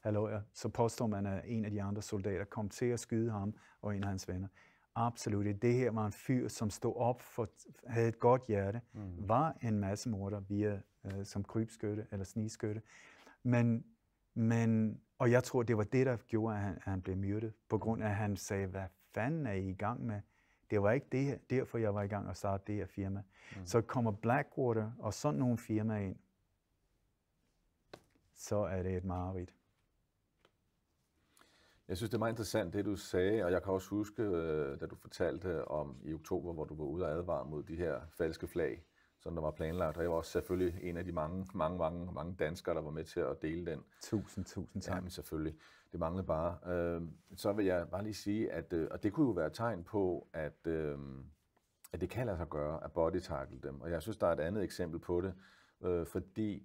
halvøjer. Så påstår man, at en af de andre soldater kom til at skyde ham og en af hans venner. Absolut. Det her var en fyr, som stod op for, havde et godt hjerte, mm. var en masse morder via øh, som krybskytte eller sniskytte. Men, men, og jeg tror, det var det, der gjorde, at han, at han blev myrdet, på grund af, at han sagde, hvad fanden er I i gang med? Det var ikke det, derfor, jeg var i gang og starte det her firma. Mm. Så kommer Blackwater og sådan nogle firmaer ind, så er det et mareridt. Jeg synes, det er meget interessant, det du sagde, og jeg kan også huske, øh, da du fortalte om i oktober, hvor du var ude og advare mod de her falske flag som der var planlagt. Og jeg var også selvfølgelig en af de mange, mange, mange, mange danskere, der var med til at dele den. Tusind, tusind tak. Jamen selvfølgelig. Det manglede bare. Øh, så vil jeg bare lige sige, at øh, og det kunne jo være et tegn på, at, øh, at det kan lade sig gøre at body tackle dem. Og jeg synes, der er et andet eksempel på det, øh, fordi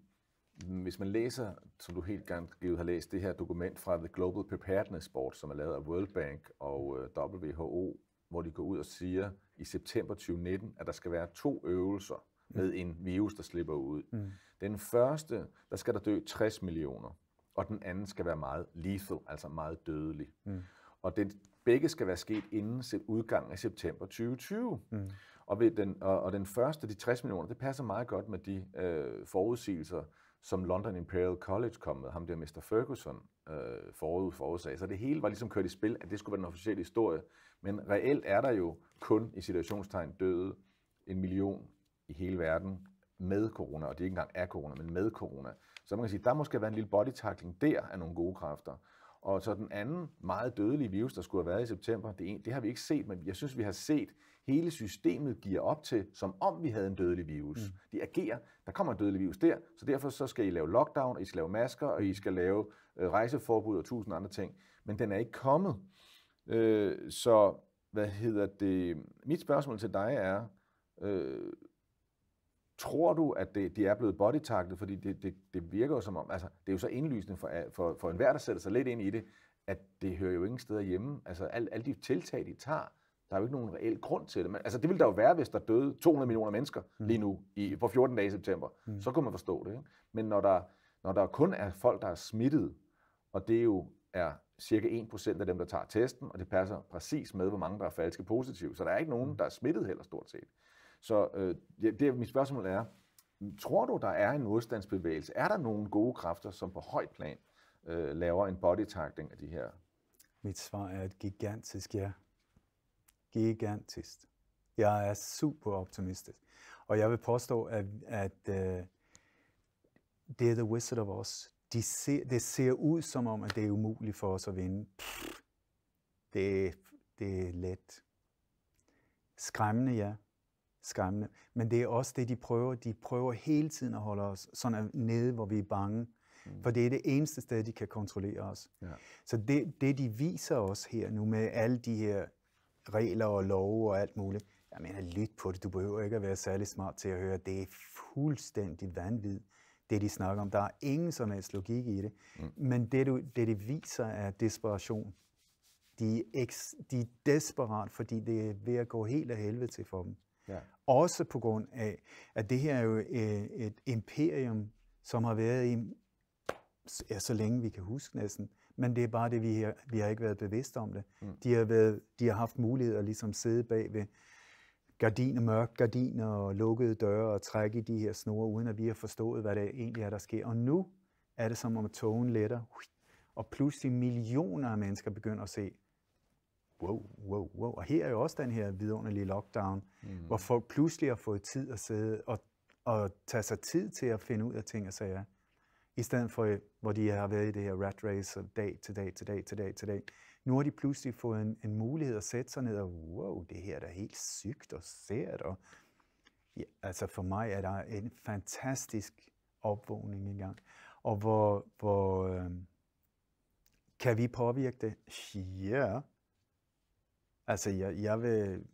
hvis man læser, som du helt givet har læst, det her dokument fra The Global Preparedness Board, som er lavet af World Bank og øh, WHO, hvor de går ud og siger i september 2019, at der skal være to øvelser med en virus, der slipper ud. Mm. Den første, der skal der dø 60 millioner, og den anden skal være meget lethal, altså meget dødelig. Mm. Og den, begge skal være sket inden udgangen af september 2020. Mm. Og, ved den, og, og den første, de 60 millioner, det passer meget godt med de øh, forudsigelser, som London Imperial College kom med, ham der Mr. Ferguson øh, forud forudsag. Så det hele var ligesom kørt i spil, at det skulle være den officielle historie. Men reelt er der jo kun i situationstegn døde en million i hele verden med corona, og det er ikke engang er corona, men med corona. Så man kan sige, der måske være en lille body tackling der af nogle gode kræfter. Og så den anden meget dødelige virus, der skulle have været i september, det, en, det har vi ikke set, men jeg synes, vi har set hele systemet giver op til, som om vi havde en dødelig virus. Mm. De agerer, der kommer en dødelig virus der, så derfor så skal I lave lockdown, og I skal lave masker, og I skal lave øh, rejseforbud og tusind andre ting. Men den er ikke kommet. Øh, så hvad hedder det? Mit spørgsmål til dig er, øh, Tror du, at det, de er blevet bodytaglet? Fordi det, det, det virker jo som om, altså det er jo så indlysende for, for, for enhver, der sætter sig lidt ind i det, at det hører jo ingen steder hjemme. Altså al, alle de tiltag, de tager, der er jo ikke nogen reel grund til det. Men, altså det ville der jo være, hvis der døde 200 millioner mennesker mm. lige nu i, på 14 dage i september. Mm. Så kunne man forstå det. Ikke? Men når der, når der kun er folk, der er smittet, og det jo er cirka 1% af dem, der tager testen, og det passer præcis med, hvor mange der er falske positive. Så der er ikke nogen, mm. der er smittet heller stort set. Så øh, det, det, mit spørgsmål er, tror du, der er en modstandsbevægelse? Er der nogle gode kræfter, som på højt plan øh, laver en body af de her? Mit svar er et gigantisk ja. Gigantisk. Jeg er super optimistisk. Og jeg vil påstå, at, at uh, det er The Wizard of Us. De ser, det ser ud som om, at det er umuligt for os at vinde. Pff, det, det er let. Skræmmende, ja skræmmende. Men det er også det, de prøver. De prøver hele tiden at holde os sådan nede, hvor vi er bange. Mm. For det er det eneste sted, de kan kontrollere os. Ja. Så det, det, de viser os her nu med alle de her regler og love og alt muligt, jeg mener, lyt på det. Du behøver ikke at være særlig smart til at høre. Det er fuldstændig vanvittigt, det de snakker om. Der er ingen som helst logik i det. Mm. Men det, du, det, de viser, er desperation. De er, eks, de er desperat, fordi det er ved at gå helt af helvede til for dem. Ja. Også på grund af, at det her er jo øh, et imperium, som har været i ja, så længe vi kan huske næsten, men det er bare det, vi har, vi har ikke været bevidste om det. Mm. De, har været, de har haft mulighed at ligesom sidde bag ved gardiner, mørke gardiner og lukkede døre og trække i de her snore, uden at vi har forstået, hvad det egentlig er, der sker. Og nu er det som om, tågen togen letter, og pludselig millioner af mennesker begynder at se, wow, wow, wow. Og her er jo også den her vidunderlige lockdown, mm. hvor folk pludselig har fået tid at sidde og, og tage sig tid til at finde ud af ting og sager, i stedet for, hvor de har været i det her rat race dag til dag til dag til dag til dag. Nu har de pludselig fået en, en mulighed at sætte sig ned og, wow, det her er da helt sygt og sært. Og, ja, altså for mig er der en fantastisk opvågning i gang. Og hvor, hvor øh, kan vi påvirke det? Ja, yeah. Altså, jeg, jeg vil,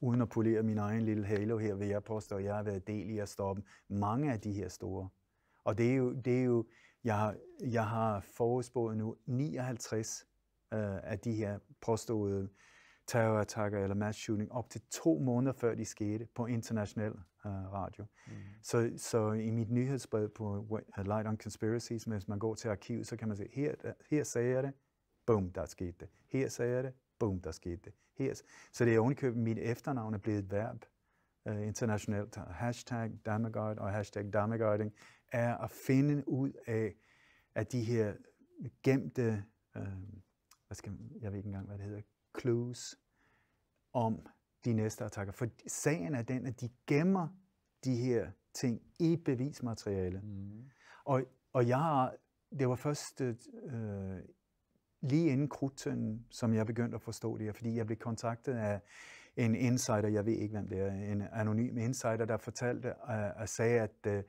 uden at polere min egen lille halo her, vil jeg påstå, at jeg har været del i at stoppe mange af de her store. Og det er jo, det er jo jeg, jeg har forudspået nu 59 øh, af de her påståede terrorattacker eller mass shooting op til to måneder før de skete på international øh, radio. Mm. Så, så i mit nyhedsbrev på Light on Conspiracies, hvis man går til arkivet, så kan man se, her, her sagde jeg det, bum, der skete det. Her sagde jeg det, bum, der skete det. Her. Så det er ovenikøbet, mit efternavn er blevet et verb øh, internationalt. Hashtag Damagard og hashtag Damagarding er at finde ud af, at de her gemte, øh, hvad skal, jeg ved ikke engang, hvad det hedder, clues om de næste attacker. For sagen er den, at de gemmer de her ting i bevismateriale. Mm. Og, og jeg har, det var først øh, lige inden krudtønden, som jeg begyndte at forstå det her, fordi jeg blev kontaktet af en insider, jeg ved ikke hvem det er, en anonym insider, der fortalte og, øh, og sagde, at øh, øh,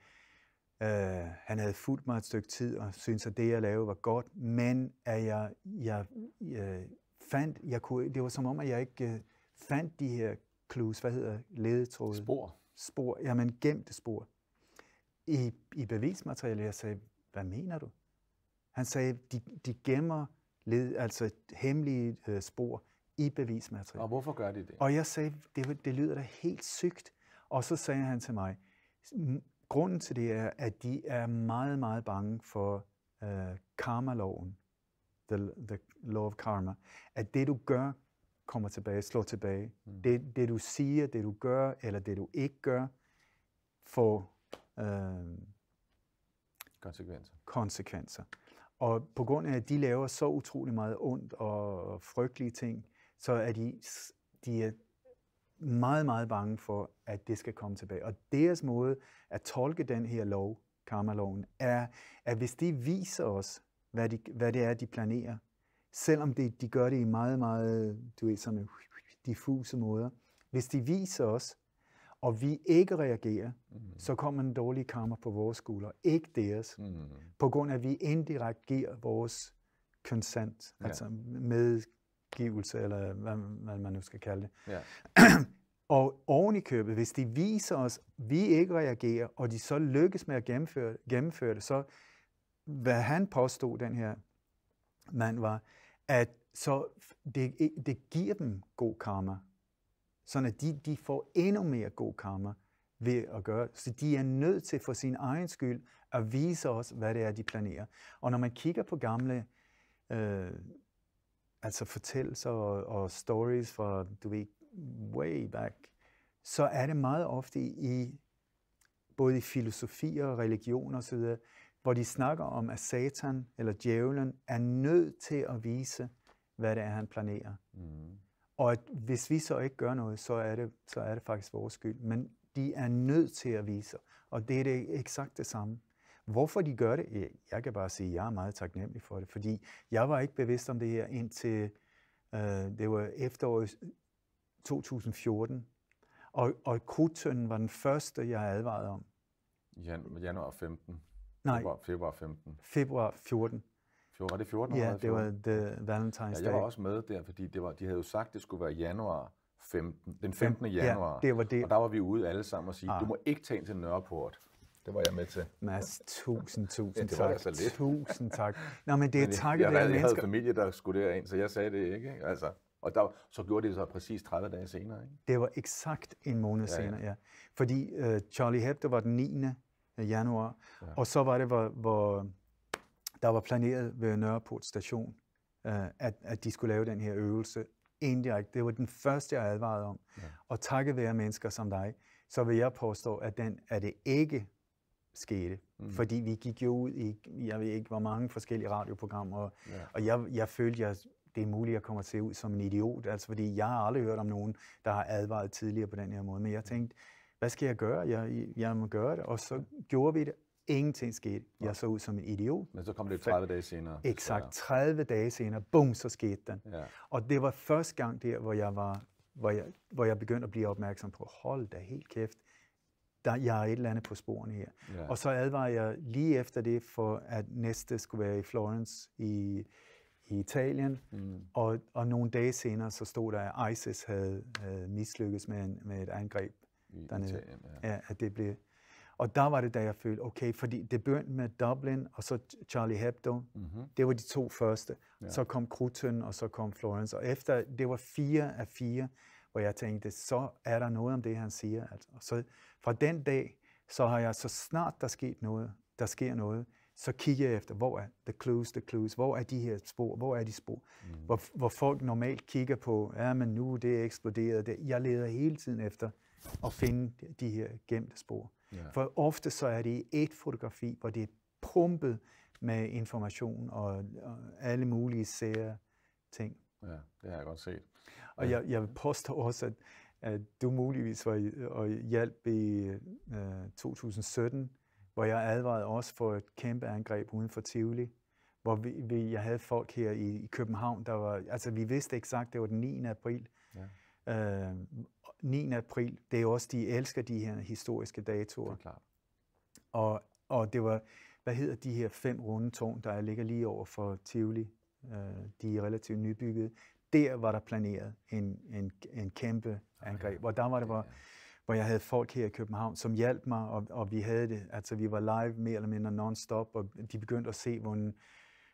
han havde fulgt mig et stykke tid og syntes, at det jeg lavede var godt, men at jeg, jeg, jeg øh, fandt, jeg kunne, det var som om, at jeg ikke fandt de her clues, hvad hedder ledetråde? Spor. Spor, jamen gemte spor. I, i bevismaterialet, jeg sagde, hvad mener du? Han sagde, de, de gemmer led, altså hemmelige øh, spor i bevismaterialet. Og hvorfor gør de det? Og jeg sagde, det, det lyder da helt sygt. Og så sagde han til mig, mm, grunden til det er, at de er meget, meget bange for øh, karma-loven. The, the law of karma. At det, du gør, kommer tilbage, slår tilbage. Mm. Det, det, du siger, det, du gør, eller det, du ikke gør, får øh, konsekvenser. konsekvenser. Og på grund af, at de laver så utrolig meget ondt og frygtelige ting, så er de, de er meget, meget bange for, at det skal komme tilbage. Og deres måde at tolke den her lov, karmaloven, er, at hvis de viser os, hvad, de, hvad det er, de planerer, selvom de, de gør det i meget, meget du ved, sådan diffuse måder, hvis de viser os, og vi ikke reagerer, mm. så kommer en dårlig karma på vores skuldre, ikke deres, mm. på grund af, at vi indirekte giver vores consent, yeah. altså medgivelse, eller hvad, hvad man nu skal kalde det. Ja. og oven i købet, hvis de viser os, at vi ikke reagerer, og de så lykkes med at gennemføre, gennemføre det, så hvad han påstod, den her mand, var, at så det, det giver dem god karma sådan at de, de får endnu mere god karma ved at gøre. Så de er nødt til for sin egen skyld at vise os, hvad det er, de planerer. Og når man kigger på gamle øh, altså fortællelser og, og stories fra, du ved, way back, så er det meget ofte i både i filosofier og religioner osv., hvor de snakker om, at Satan eller djævlen er nødt til at vise, hvad det er, han planerer. Mm. Og at hvis vi så ikke gør noget, så er, det, så er det faktisk vores skyld. Men de er nødt til at vise, og det er det eksakt det samme. Hvorfor de gør det? Jeg kan bare sige, at jeg er meget taknemmelig for det, fordi jeg var ikke bevidst om det her indtil øh, det var efteråret 2014. Og, og krudtønden var den første, jeg advarede om. Jan, januar 15. Nej. Februar, februar 15. Februar 14 var, var det 14. Ja, det var the Valentine's ja, jeg var også med der, fordi det var, de havde jo sagt, at det skulle være januar 15, den 15. januar. Ja, det var det. Og der var vi ude alle sammen og sige, ah. du må ikke tage ind til Nørreport. Det var jeg med til. Mads, tusind, tusind ja, det var Altså lidt. Tusind tak. Nå, men det er takket være mennesker. jeg, havde familie, der skulle derind, så jeg sagde det ikke. ikke? Altså, og der, så gjorde det så præcis 30 dage senere. Ikke? Det var eksakt en måned ja, ja. senere, ja. Fordi uh, Charlie Hebdo var den 9. Øh, januar, ja. og så var det, hvor, hvor der var planeret ved Nørreport station, øh, at, at de skulle lave den her øvelse indirekt. Det var den første, jeg advarede om. Ja. Og takket være mennesker som dig, så vil jeg påstå, at den er det ikke skete. Mm. Fordi vi gik jo ud i, jeg ved ikke, hvor mange forskellige radioprogrammer, og, ja. og jeg, jeg følte, jeg, det er muligt, at jeg kommer til at ud som en idiot, altså fordi jeg har aldrig hørt om nogen, der har advaret tidligere på den her måde, men jeg mm. tænkte, hvad skal jeg gøre? Jeg, jeg må gøre det, og så gjorde vi det, Ingenting skete. Jeg så ud som en idiot. Men så kom det 30 dage senere. Exakt. 30 dage senere. Bum, så skete den. Ja. Og det var første gang der, hvor jeg, var, hvor, jeg, hvor jeg begyndte at blive opmærksom på, hold da helt kæft, der, jeg er et eller andet på sporene her. Ja. Og så advarer jeg lige efter det, for at næste skulle være i Florence i, i Italien. Mm. Og, og nogle dage senere, så stod der, at ISIS havde, havde mislykkes med, en, med et angreb I dernede. Italien, ja. Ja, at det blev og der var det, da jeg følte, okay, fordi det begyndte med Dublin, og så Charlie Hebdo. Mm-hmm. Det var de to første. Ja. Så kom Kruten og så kom Florence. Og efter, det var fire af fire, hvor jeg tænkte, så er der noget om det, han siger. Altså. Så fra den dag, så har jeg så snart der sket noget, der sker noget, så kigger jeg efter, hvor er the clues, the clues, hvor er de her spor, hvor er de spor, mm. hvor, hvor folk normalt kigger på, ja, men nu det er eksploderet, det. jeg leder hele tiden efter at finde de her gemte spor. Yeah. For ofte så er det et fotografi, hvor det er pumpet med information og, og alle mulige sære ting. Ja, det har jeg godt set. Og yeah. jeg, jeg påstår også, at, at du muligvis var og hjalp i uh, øh, 2017, hvor jeg advarede også for et kæmpe angreb uden for Tivoli, hvor vi, vi, jeg havde folk her i, i København, der var, altså vi vidste ikke eksakt, det var den 9. april, ja. Øh, 9. april, det er jo også, de elsker de her historiske datoer. Det er klart. Og, og det var, hvad hedder de her fem runde tårn, der ligger lige over for Tivoli? Øh, de er relativt nybyggede. Der var der planeret en, en, en kæmpe angreb, okay. og der var det, hvor, hvor jeg havde folk her i København, som hjalp mig, og, og vi havde det, altså vi var live mere eller mindre non-stop, og de begyndte at se, hvordan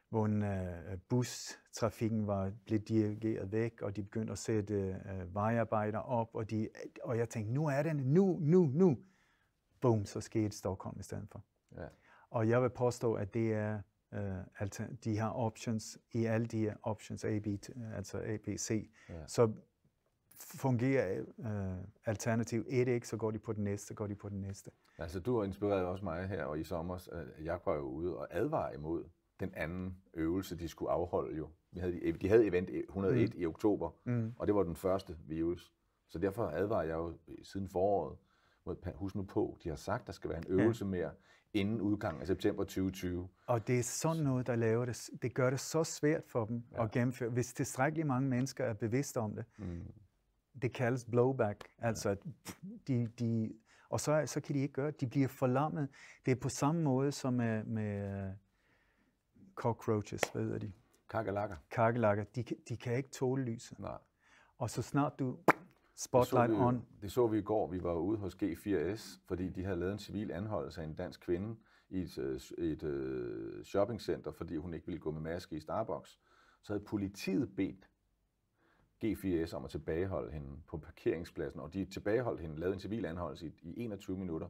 hvordan uh, bustrafikken var, blevet dirigeret væk, og de begyndte at sætte uh, vejarbejder op, og, de, og jeg tænkte, nu er den, nu, nu, nu. Boom, så skete Stockholm i stedet for. Ja. Og jeg vil påstå, at det er, uh, øh, alt, de har options, i alle de her options, A, B, altså A, B, C, ja. så fungerer uh, alternativ 1 ikke, så går de på den næste, går de på den næste. Altså, du har inspireret også mig her, og i sommer, jeg var jo ude og advare imod den anden øvelse, de skulle afholde jo. Vi havde, de havde event 101 mm. i oktober, mm. og det var den første virus. Så derfor advarer jeg jo siden foråret, husk nu på, de har sagt, der skal være en øvelse ja. mere inden udgangen af september 2020. Og det er sådan noget, der laver det, det gør det så svært for dem ja. at gennemføre. Hvis tilstrækkeligt mange mennesker er bevidste om det, mm. det kaldes blowback. Altså, ja. de, de, og så, så kan de ikke gøre det. De bliver forlammet. Det er på samme måde som med, med cockroaches, hvad hedder de? Kakelakker. Kakelakker, de, de kan ikke tåle lyset. Nej. Og så snart du spotlight det vi, on... Det så vi i går, vi var ude hos G4S, fordi de havde lavet en civil anholdelse af en dansk kvinde i et, øh, et, et øh, shoppingcenter, fordi hun ikke ville gå med maske i Starbucks. Så havde politiet bedt G4S om at tilbageholde hende på parkeringspladsen, og de tilbageholdt hende, lavede en civil anholdelse i, i 21 minutter.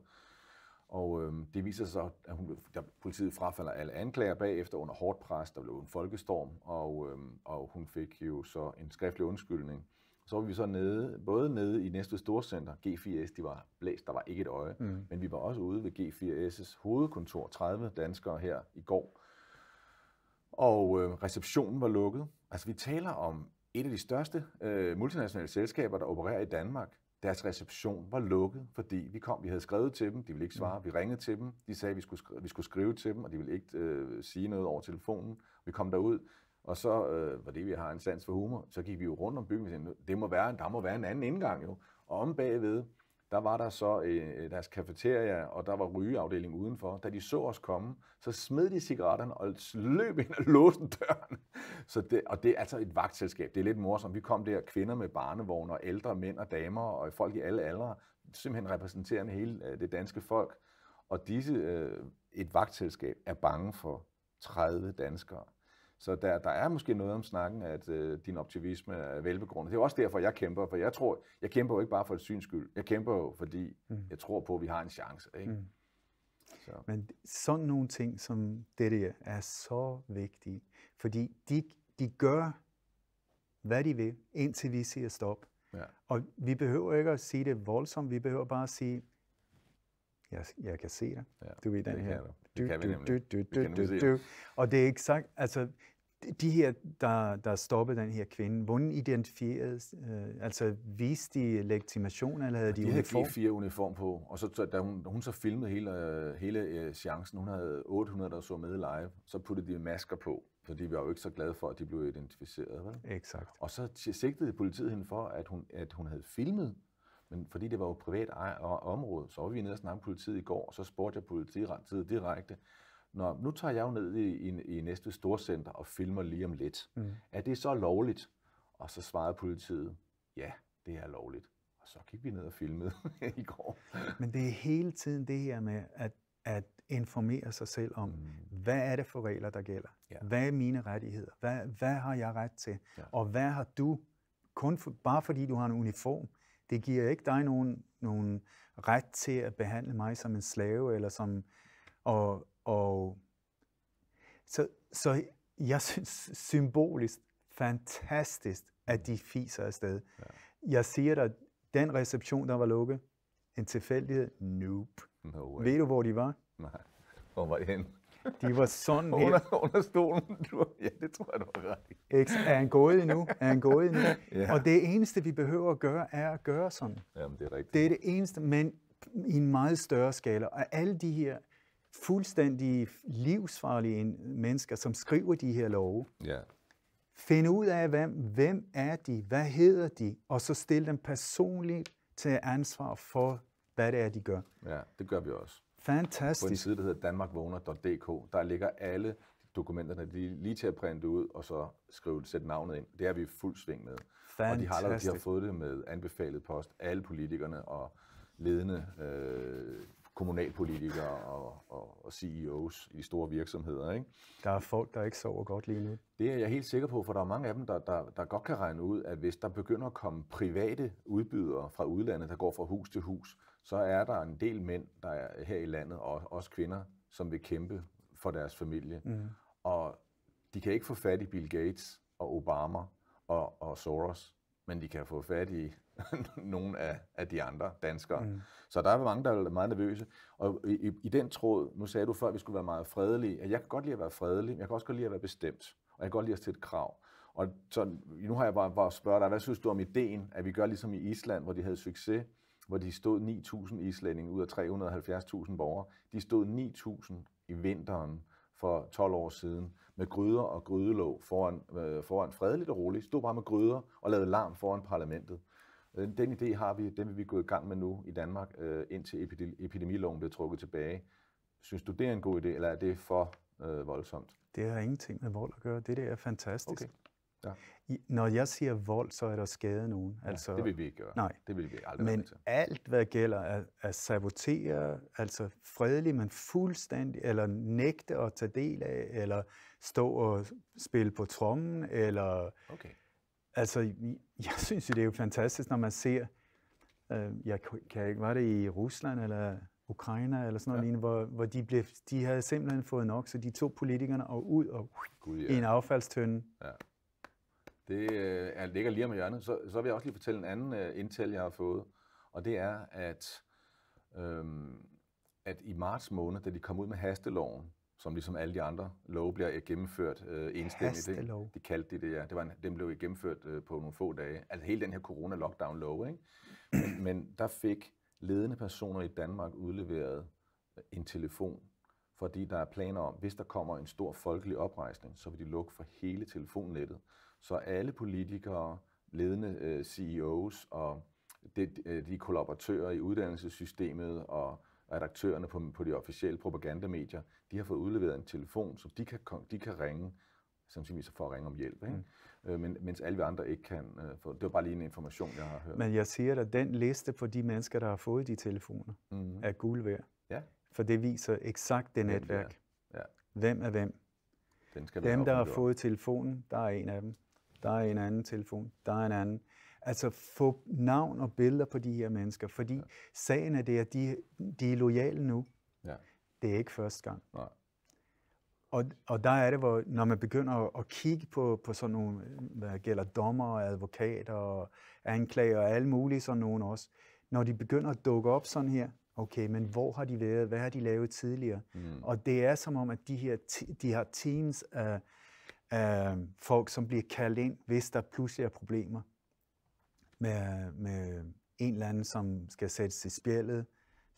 Og øh, det viser sig så, at hun, der, politiet frafalder alle anklager bagefter under hårdt pres. Der blev en folkestorm, og, øh, og hun fik jo så en skriftlig undskyldning. Så var vi så nede, både nede i næste storcenter, G4S, de var blæst, der var ikke et øje, mm. men vi var også ude ved G4S' hovedkontor, 30 danskere her i går. Og øh, receptionen var lukket. Altså vi taler om et af de største øh, multinationale selskaber, der opererer i Danmark. Deres reception var lukket, fordi vi kom, vi havde skrevet til dem, de ville ikke mm. svare, vi ringede til dem, de sagde, at vi skulle skrive, vi skulle skrive til dem, og de ville ikke øh, sige noget over telefonen. Vi kom derud, og så, øh, fordi vi har en sans for humor, så gik vi jo rundt om bygningen, det må være, der må være en anden indgang jo. Og om bagved, der var der så øh, øh, deres kafeteria, og der var rygeafdeling udenfor. Da de så os komme, så smed de cigaretterne og løb ind og låste døren. Så det, og det er altså et vagtselskab. Det er lidt morsomt. Vi kom der, kvinder med barnevogne og ældre mænd og damer og folk i alle aldre, simpelthen repræsenterende hele øh, det danske folk. Og disse, øh, et vagtselskab, er bange for 30 danskere. Så der, der er måske noget om snakken, at øh, din optimisme er velbegrundet. Det er også derfor, jeg kæmper, for jeg tror, jeg kæmper jo ikke bare for et syns skyld. Jeg kæmper jo, fordi mm. jeg tror på, at vi har en chance. Ikke? Mm. Så. Men sådan nogle ting som det der er så vigtige, fordi de, de gør, hvad de vil, indtil vi siger stop. Ja. Og vi behøver ikke at sige det voldsomt, vi behøver bare at sige, jeg, jeg kan se dig. Ja, du ved den her. Du, det kan vi nemlig. Du, du, du, du, du. Og det er ikke sagt, altså de her, der, der stoppede den her kvinde, hvordan identifieredes, øh, altså viste de legitimation, eller havde de, de uniform? De havde G4 uniform på, og så, da hun, hun så filmede hele, hele chancen, øh, hun havde 800, der så med live, så puttede de masker på, så de var jo ikke så glade for, at de blev identificeret. Vel? Exakt. Og så sigtede politiet hende for, at hun, at hun havde filmet men fordi det var jo privat område, så var vi nede og snakke politiet i går, og så spurgte jeg politiet direkte, Nå, nu tager jeg jo ned i, i, i næste storcenter og filmer lige om lidt. Mm. Er det så lovligt? Og så svarede politiet, ja, det er lovligt. Og så gik vi ned og filmede i går. Men det er hele tiden det her med at, at informere sig selv om, mm. hvad er det for regler, der gælder? Ja. Hvad er mine rettigheder? Hvad, hvad har jeg ret til? Ja. Og hvad har du, kun for, bare fordi du har en uniform, det giver ikke dig nogen, nogen ret til at behandle mig som en slave, eller som, og, og så, så jeg synes symbolisk fantastisk, at de fiser afsted. Ja. Jeg siger dig, den reception, der var lukket, en tilfældighed? Nope. No Ved du, hvor de var? Nej. Hvor var de henne? De var sådan her. under, under stolen. Du, ja, det tror jeg, du har ret i. Ikke? Er han gået endnu? Er han gået endnu? ja. Og det eneste, vi behøver at gøre, er at gøre sådan. Jamen, det er rigtigt. Det er det eneste, men i en meget større skala. Og alle de her fuldstændig livsfarlige mennesker, som skriver de her love, ja. finde ud af, hvem, hvem er de, hvad hedder de, og så stille dem personligt til ansvar for, hvad det er, de gør. Ja, det gør vi også. Fantastisk. På en side, der hedder danmarkvågner.dk, der ligger alle dokumenterne lige, lige til at printe ud, og så skrive, sætte navnet ind. Det er vi fuld sving med. Fantastisk. Og de har, allerede, de har fået det med anbefalet post. Alle politikerne og ledende øh, kommunalpolitikere og, og, og CEOs i store virksomheder. Ikke? Der er folk, der ikke sover godt lige nu. Det er jeg helt sikker på, for der er mange af dem, der, der, der godt kan regne ud, at hvis der begynder at komme private udbydere fra udlandet, der går fra hus til hus, så er der en del mænd der er her i landet, og også kvinder, som vil kæmpe for deres familie. Mm. Og de kan ikke få fat i Bill Gates og Obama og, og Soros, men de kan få fat i nogle af, af de andre danskere. Mm. Så der er mange, der er meget nervøse. Og i, i, i den tråd, nu sagde du før, at vi skulle være meget fredelige, at jeg kan godt lide at være fredelig, men jeg kan også godt lide at være bestemt, og jeg kan godt lide at stille krav. Og så, nu har jeg bare, bare spørget dig, hvad synes du om ideen, at vi gør ligesom i Island, hvor de havde succes, hvor de stod 9.000 islændinge ud af 370.000 borgere. De stod 9.000 i vinteren for 12 år siden med gryder og grydelåg foran, øh, foran fredeligt og roligt. Stod bare med gryder og lavede larm foran parlamentet. Øh, den idé har vi, den vil vi gå i gang med nu i Danmark, øh, indtil epidemiloven bliver trukket tilbage. Synes du, det er en god idé, eller er det for øh, voldsomt? Det har ingenting med vold at gøre. Det der er fantastisk. Okay. Ja. I, når jeg siger vold, så er der skade nogen. Ja, altså, det vil vi ikke gøre. Nej. Det vil vi aldrig Men alt, hvad gælder at, at sabotere, altså fredeligt, men fuldstændig, eller nægte at tage del af, eller stå og spille på trommen, eller... Okay. Altså, jeg synes det er jo fantastisk, når man ser... Øh, jeg kan ikke... Var det i Rusland, eller... Ukraine eller sådan noget ja. lignende, hvor, hvor de, blev, de havde simpelthen fået nok, så de tog politikerne og ud og Gud, ja. i en affaldstønde. Ja. Det øh, ligger lige om hjørnet. Så, så vil jeg også lige fortælle en anden øh, jeg har fået. Og det er, at, øhm, at i marts måned, da de kom ud med hasteloven, som ligesom alle de andre love bliver gennemført øh, enstemmigt. Det, det De kaldte de det, ja. Det var en, den blev gennemført øh, på nogle få dage. Altså hele den her corona-lockdown-lov. Ikke? Men, men der fik ledende personer i Danmark udleveret øh, en telefon, fordi der er planer om, hvis der kommer en stor folkelig oprejsning, så vil de lukke for hele telefonnettet. Så alle politikere, ledende øh, CEOs og de, de kollaboratører i uddannelsessystemet og redaktørerne på, på de officielle propagandamedier, de har fået udleveret en telefon, som de kan, de kan ringe, sandsynligvis for at ringe om hjælp, ikke? Mm. Øh, men, mens alle vi andre ikke kan. Øh, for, det var bare lige en information, jeg har hørt. Men jeg siger dig, den liste på de mennesker, der har fået de telefoner, mm. er guld værd. Ja. For det viser eksakt det netværk. Ja. ja. Hvem er hvem? Den skal Dem, der har fået telefonen, der er en af dem der er en anden telefon, der er en anden. Altså få navn og billeder på de her mennesker, fordi ja. sagen er det, at de, de er lojale nu. Ja. Det er ikke første gang. Nej. Og, og der er det, hvor når man begynder at kigge på, på sådan nogle, hvad gælder dommer, advokater og anklager og alle mulige sådan nogle også, når de begynder at dukke op sådan her, okay, men mm. hvor har de været, hvad har de lavet tidligere? Mm. Og det er som om, at de her, de har teams af, af folk, som bliver kaldt ind, hvis der pludselig er problemer med, med en eller anden, som skal sættes i spjældet,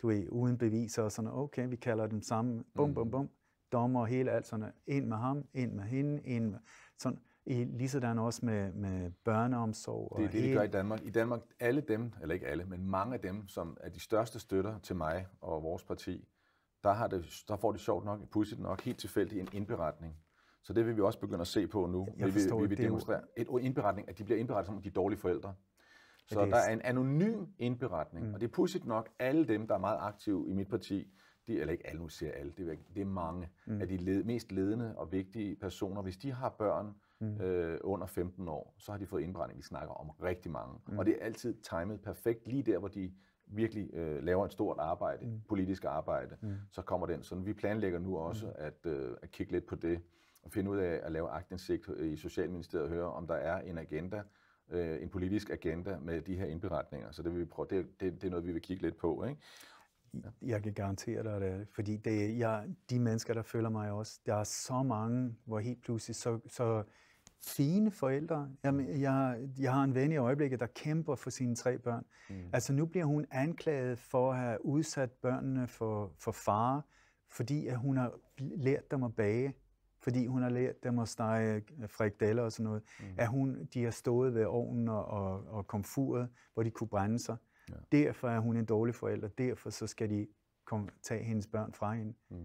du er uden beviser og sådan, okay, vi kalder dem sammen, bum, mm. bum, bum, dommer og hele alt sådan, ind med ham, ind med hende, ind med, sådan, i ligesådan også med, med børneomsorg. Det er og det, de gør i Danmark. I Danmark, alle dem, eller ikke alle, men mange af dem, som er de største støtter til mig og vores parti, der, har det, der får de sjovt nok, pudsigt nok, helt tilfældigt en indberetning så det vil vi også begynde at se på nu. Jeg forstår, vi vi vil demonstrere et indberetning, at de bliver indberettet som de dårlige forældre. Så er... der er en anonym indberetning, mm. og det er pudsigt nok alle dem, der er meget aktive i mit parti, de, eller ikke alle, nu siger alle, det er, det er mange mm. af de led, mest ledende og vigtige personer. Hvis de har børn mm. øh, under 15 år, så har de fået indberetning. Vi snakker om rigtig mange. Mm. Og det er altid timet perfekt, lige der, hvor de virkelig øh, laver et stort arbejde, mm. politisk arbejde, mm. så kommer den. Så vi planlægger nu mm. også mm. at, øh, at kigge lidt på det at finde ud af at lave agtindsigt øh, i Socialministeriet og høre, om der er en agenda, øh, en politisk agenda med de her indberetninger. Så det, vil vi prøve, det, det, det er noget, vi vil kigge lidt på. Ikke? Ja. Jeg kan garantere dig det, øh, fordi det, jeg, de mennesker, der følger mig også, der er så mange, hvor helt pludselig så, så fine forældre. Jamen, jeg, jeg har en ven i øjeblikket, der kæmper for sine tre børn. Mm. Altså nu bliver hun anklaget for at have udsat børnene for, for fare, fordi at hun har lært dem at bage fordi hun har lært dem at stege øh, frikadeller og sådan noget, mm. at hun, de har stået ved ovnen og, og, og komfuret, hvor de kunne brænde sig. Ja. Derfor er hun en dårlig forælder, derfor så skal de kom, tage hendes børn fra hende. Mm.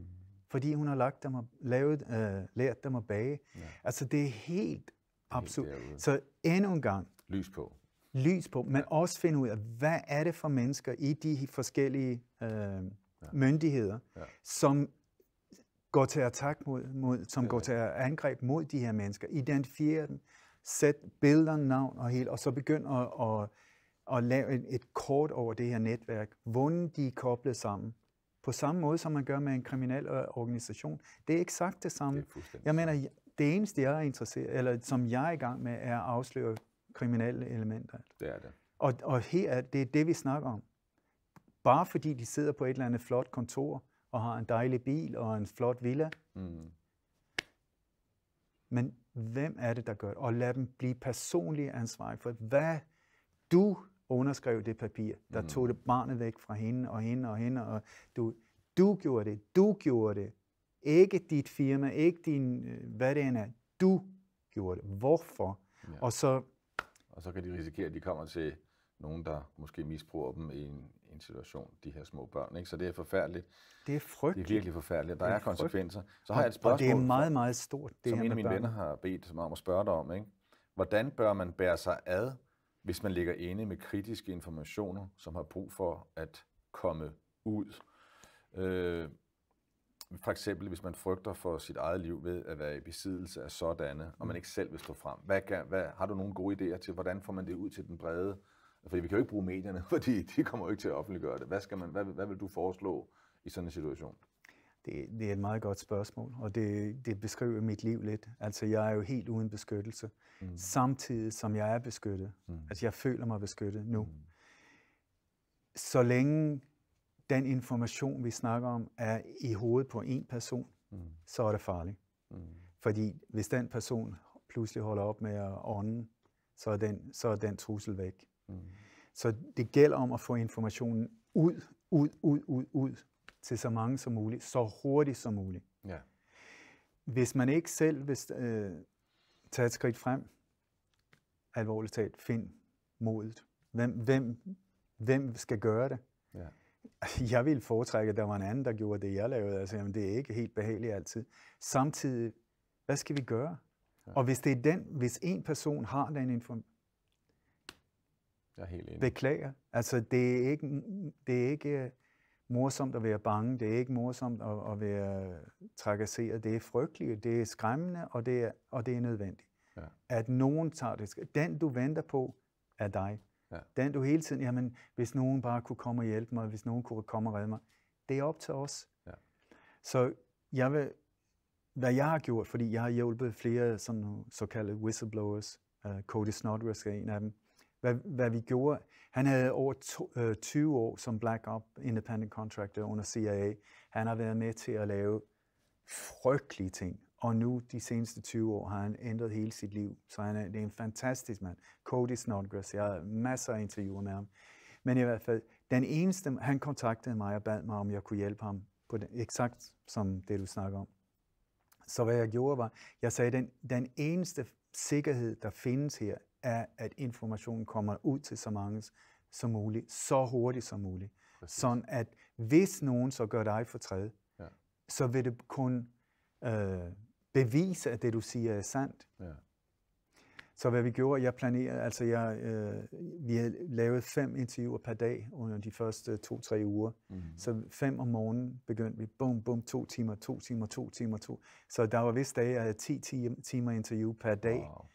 Fordi hun har lagt dem og lavet, øh, lært dem at bage. Ja. Altså det er helt absurd. Helt så endnu en gang. Lys på. Lys på, men ja. også finde ud af, hvad er det for mennesker i de forskellige øh, ja. myndigheder, ja. som går til attack mod, mod som ja. går til angreb mod de her mennesker. Identifier dem, sæt billeder, navn og helt, og så begynd at, at, at lave et kort over det her netværk, hvordan de er koblet sammen. På samme måde, som man gør med en kriminel øh, organisation. Det er eksakt det samme. Det jeg mener, det eneste, jeg er interesseret, eller som jeg er i gang med, er at afsløre kriminelle elementer. Det er det. Og, og her, det er det, vi snakker om. Bare fordi de sidder på et eller andet flot kontor, og har en dejlig bil og en flot villa. Mm. Men hvem er det, der gør det? Og lad dem blive personligt ansvarlige for, hvad du underskrev det papir, der mm. tog det barnet væk fra hende og hende og hende. Og du, du gjorde det, du gjorde det. Ikke dit firma, ikke din, øh, hvad det end er. Du gjorde det. Hvorfor? Ja. Og så... Og så kan de risikere, at de kommer til nogen, der måske misbruger dem i en, en situation, de her små børn. Ikke? Så det er forfærdeligt. Det er frygteligt. Det er virkelig forfærdeligt. Der er, er konsekvenser. Så har jeg et spørgsmål. Og det er meget, meget stort, det Som en af mine børn. venner har bedt mig om at spørge dig om. Ikke? Hvordan bør man bære sig ad, hvis man ligger inde med kritiske informationer, som har brug for at komme ud? Øh, for eksempel hvis man frygter for sit eget liv ved at være i besiddelse af sådanne, og man mm. ikke selv vil stå frem. Hvad, kan, hvad, har du nogle gode idéer til, hvordan får man det ud til den brede fordi vi kan jo ikke bruge medierne, fordi de kommer jo ikke til at offentliggøre det. Hvad, skal man, hvad, hvad vil du foreslå i sådan en situation? Det, det er et meget godt spørgsmål, og det, det beskriver mit liv lidt. Altså, jeg er jo helt uden beskyttelse, mm. samtidig som jeg er beskyttet. Mm. Altså, jeg føler mig beskyttet nu. Mm. Så længe den information, vi snakker om, er i hovedet på en person, mm. så er det farligt. Mm. Fordi hvis den person pludselig holder op med at ånde, så er den, så er den trussel væk. Mm. Så det gælder om at få informationen ud, ud, ud, ud, ud til så mange som muligt, så hurtigt som muligt. Ja. Hvis man ikke selv vil øh, tage et skridt frem, alvorligt talt, find modet. Hvem, hvem, hvem skal gøre det? Ja. Jeg ville foretrække, at der var en anden, der gjorde det, jeg lavede. Altså, jamen, det er ikke helt behageligt altid. Samtidig, hvad skal vi gøre? Ja. Og hvis det er den, hvis en person har den information, jeg er helt enig. Beklager. Altså, det er ikke, det er ikke øh, morsomt at være bange, det er ikke morsomt at, at være trakasseret, det er frygteligt, det er skræmmende, og det er, og det er nødvendigt. Ja. At nogen tager det. Den, du venter på, er dig. Ja. Den, du hele tiden, jamen, hvis nogen bare kunne komme og hjælpe mig, hvis nogen kunne komme og redde mig, det er op til os. Ja. Så jeg vil, hvad jeg har gjort, fordi jeg har hjulpet flere sådan, såkaldte whistleblowers, uh, Cody Snodgrass er en af dem, hvad, hvad vi gjorde. Han havde over to, øh, 20 år som Black Op Independent Contractor under CIA. Han har været med til at lave frygtelige ting. Og nu, de seneste 20 år, har han ændret hele sit liv. Så han er, det er en fantastisk mand. Cody Snodgrass, jeg har masser af interviewer med ham. Men i hvert fald, den eneste, han kontaktede mig og bad mig, om jeg kunne hjælpe ham, på den, eksakt som det, du snakker om. Så hvad jeg gjorde var, jeg sagde, den, den eneste sikkerhed, der findes her, er, at informationen kommer ud til så mange som muligt, så hurtigt som muligt. Præcis. Sådan at hvis nogen så gør dig fortræd, ja. så vil det kun øh, bevise, at det du siger er sandt. Ja. Så hvad vi gjorde, jeg planerede, altså jeg, øh, vi havde lavet fem interviewer per dag under de første to-tre uger. Mm-hmm. Så fem om morgenen begyndte vi, bum, bum, to timer, to timer, to timer, to. Så der var vist dage, jeg havde 10 timer interview per dag. Wow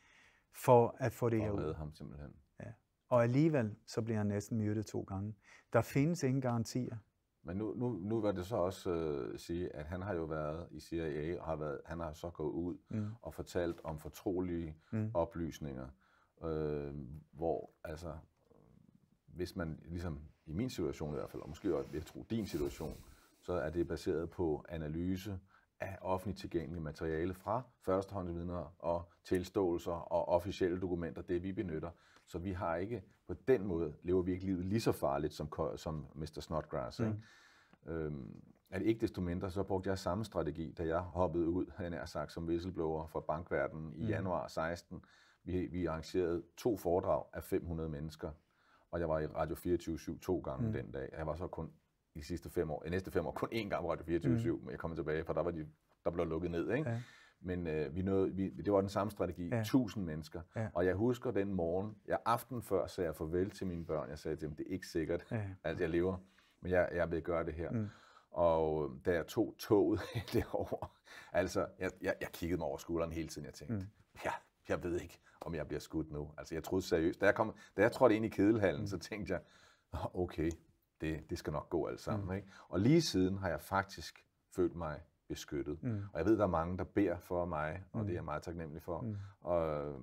for at få det for her ud. ham simpelthen. Ja. Og alligevel, så bliver han næsten myrdet to gange. Der findes ingen garantier. Men nu, nu, nu vil det så også øh, sige, at han har jo været i CIA, og har været, han har så gået ud mm. og fortalt om fortrolige mm. oplysninger, øh, hvor altså, hvis man ligesom i min situation i hvert fald, og måske også, jeg tror din situation, så er det baseret på analyse af offentligt tilgængeligt materiale fra førstehåndsvidner og tilståelser og officielle dokumenter, det vi benytter. Så vi har ikke, på den måde lever vi ikke livet lige så farligt som, som Mr. Snodgrass. Mm. Ikke? Øhm, at ikke desto mindre, så brugte jeg samme strategi, da jeg hoppede ud, han er sagt, som whistleblower fra bankverdenen i mm. januar 16. Vi, vi arrangerede to foredrag af 500 mennesker, og jeg var i Radio 24-7 to gange mm. den dag. Jeg var så kun i de sidste fem år, i næste fem år kun én gang på Radio 24 mm. men jeg kommer tilbage, for der, var de, der blev lukket ned. Ikke? Ja. Men øh, vi nåede, vi, det var den samme strategi, ja. 1000 mennesker. Ja. Og jeg husker den morgen, jeg aften før sagde jeg farvel til mine børn. Jeg sagde til dem, det er ikke sikkert, ja. at jeg lever, men jeg, jeg vil gøre det her. Mm. Og øh, da jeg tog toget derover, altså, jeg, jeg, jeg kiggede mig over skulderen hele tiden, jeg tænkte, mm. ja, jeg ved ikke, om jeg bliver skudt nu. Altså, jeg troede seriøst, da jeg, kom, da jeg trådte ind i kedelhallen, mm. så tænkte jeg, okay, det, det skal nok gå alt sammen. Mm. Ikke? Og lige siden har jeg faktisk følt mig beskyttet. Mm. Og jeg ved, der er mange, der beder for mig, og mm. det er jeg meget taknemmelig for. Mm. Og, øhm,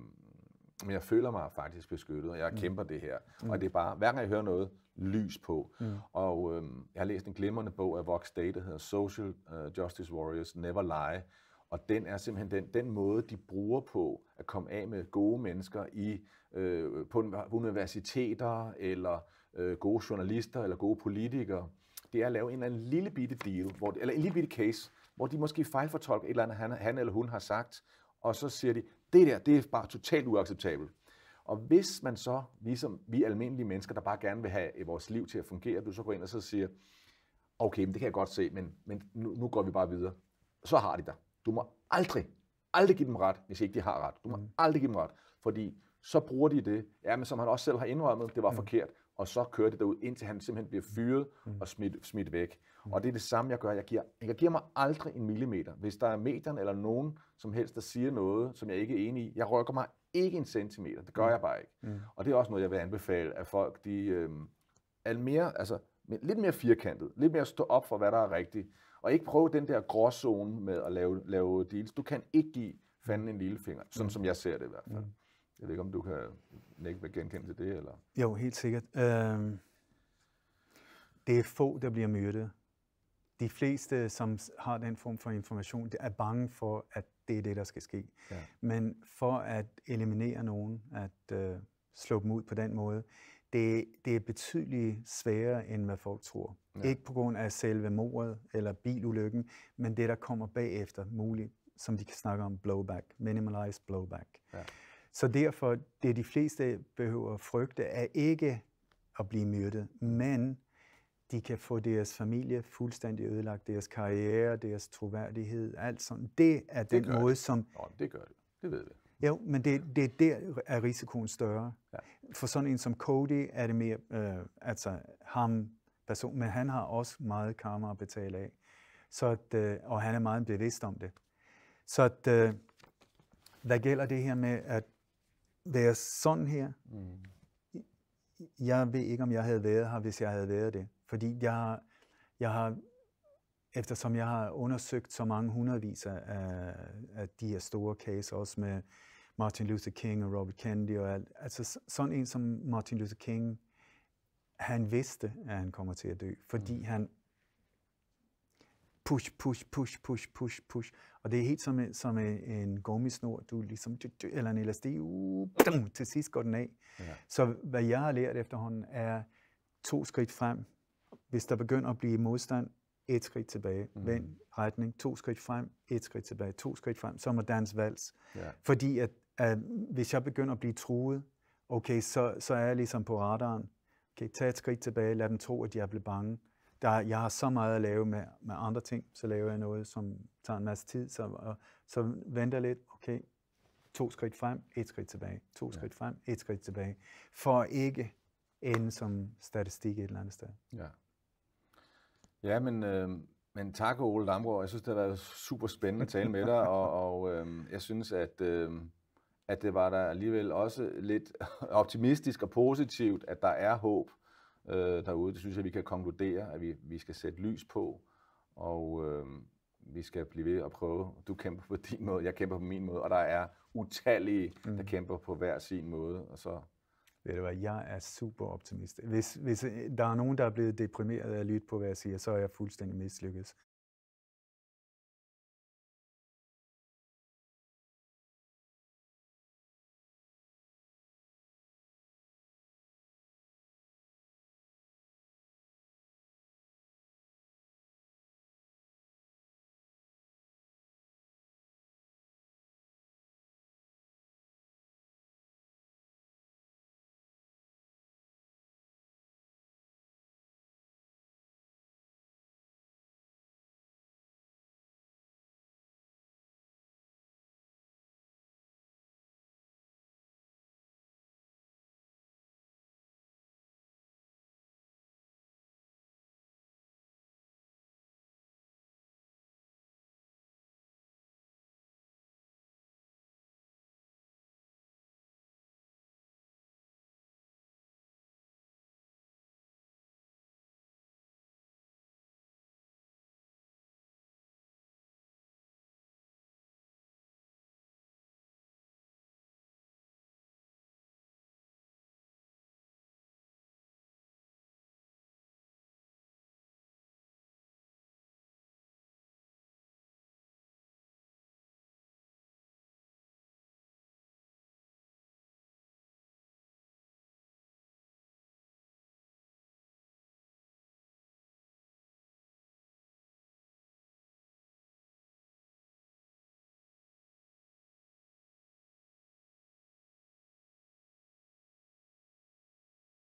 men jeg føler mig faktisk beskyttet, og jeg mm. kæmper det her. Mm. Og det er bare, hver gang jeg hører noget, lys på. Mm. Og øh, jeg har læst en glimrende bog af Vox Day, der hedder Social øh, Justice Warriors Never Lie. Og den er simpelthen den, den måde, de bruger på at komme af med gode mennesker i, øh, på universiteter eller øh, gode journalister eller gode politikere, det er at lave en eller anden lille bitte deal, hvor, eller en lille bitte case, hvor de måske fejlfortolker et eller andet, han, han eller hun har sagt, og så siger de, det der, det er bare totalt uacceptabelt. Og hvis man så, ligesom vi almindelige mennesker, der bare gerne vil have øh, vores liv til at fungere, du så går ind og så siger, okay, men det kan jeg godt se, men, men nu, nu går vi bare videre. Så har de dig. Du må aldrig, aldrig give dem ret, hvis ikke de har ret. Du må mm. aldrig give dem ret, fordi så bruger de det. Ja, men som han også selv har indrømmet, det var mm. forkert og så kører det derud, indtil han simpelthen bliver mm. fyret og mm. smidt, smidt væk. Mm. Og det er det samme, jeg gør. Jeg giver, jeg giver mig aldrig en millimeter. Hvis der er medierne eller nogen som helst, der siger noget, som jeg ikke er enig i, jeg rykker mig ikke en centimeter. Det gør jeg bare ikke. Mm. Og det er også noget, jeg vil anbefale, at folk de, øh, er mere, altså, lidt mere firkantet, lidt mere stå op for, hvad der er rigtigt. Og ikke prøve den der gråzone med at lave, lave deals. Du kan ikke give fanden en lillefinger, sådan mm. som jeg ser det i hvert fald. Mm. Jeg ved ikke, om du kan at genkende til det? Eller? Jo, helt sikkert. Øh, det er få, der bliver myrdet. De fleste, som har den form for information, er bange for, at det er det, der skal ske. Ja. Men for at eliminere nogen, at øh, slå dem ud på den måde, det, det er betydeligt sværere, end hvad folk tror. Ja. Ikke på grund af selve mordet eller bilulykken, men det, der kommer bagefter, muligt, som de kan snakke om, blowback, minimalized blowback. Ja. Så derfor, det de fleste behøver at frygte, er ikke at blive myrdet, men de kan få deres familie fuldstændig ødelagt, deres karriere, deres troværdighed, alt sådan. Det er det den måde, det. som... Nå, det gør det. Det ved vi. Jo, men det, det er der, er risikoen større. Ja. For sådan en som Cody er det mere, øh, altså ham person, men han har også meget karma at betale af. Så at, øh, og han er meget bevidst om det. Så at, øh, hvad gælder det her med, at være sådan her. Mm. Jeg ved ikke, om jeg havde været her, hvis jeg havde været det. Fordi jeg jeg har eftersom jeg har undersøgt så mange hundredvis af, af de her store cases, også med Martin Luther King og Robert Kennedy og alt. Altså sådan en som Martin Luther King, han vidste, at han kommer til at dø, fordi mm. han push, push, push, push, push, push. Og det er helt som, øh, som øh, en gummisnor, du ligesom, eller en LSD, uh, til sidst går den af. Ja. Så hvad jeg har lært efterhånden er to skridt frem. Hvis der begynder at blive modstand, et skridt tilbage, mm. vend retning, to skridt frem, et skridt tilbage, to skridt frem, så må dans vals. Ja. Fordi at, at hvis jeg begynder at blive truet, okay, så, så er jeg ligesom på radaren. Okay, tag et skridt tilbage, lad dem tro, at jeg blev bange der, jeg har så meget at lave med, med andre ting, så laver jeg noget, som tager en masse tid, så, og, så venter lidt, okay, to skridt frem, et skridt tilbage, to ja. skridt frem, et skridt tilbage, for ikke ende som statistik et eller andet sted. Ja, ja men, øh, men tak Ole Damgaard, jeg synes, det har været super spændende at tale med dig, og, og øh, jeg synes, at... Øh, at det var der alligevel også lidt optimistisk og positivt, at der er håb øh, derude. Det synes jeg, vi kan konkludere, at vi, vi skal sætte lys på, og øh, vi skal blive ved at prøve. Du kæmper på din måde, jeg kæmper på min måde, og der er utallige, mm. der kæmper på hver sin måde, og så ved du hvad, jeg er super optimist. Hvis, hvis øh, der er nogen, der er blevet deprimeret af at lytte på, hvad jeg siger, så er jeg fuldstændig mislykket.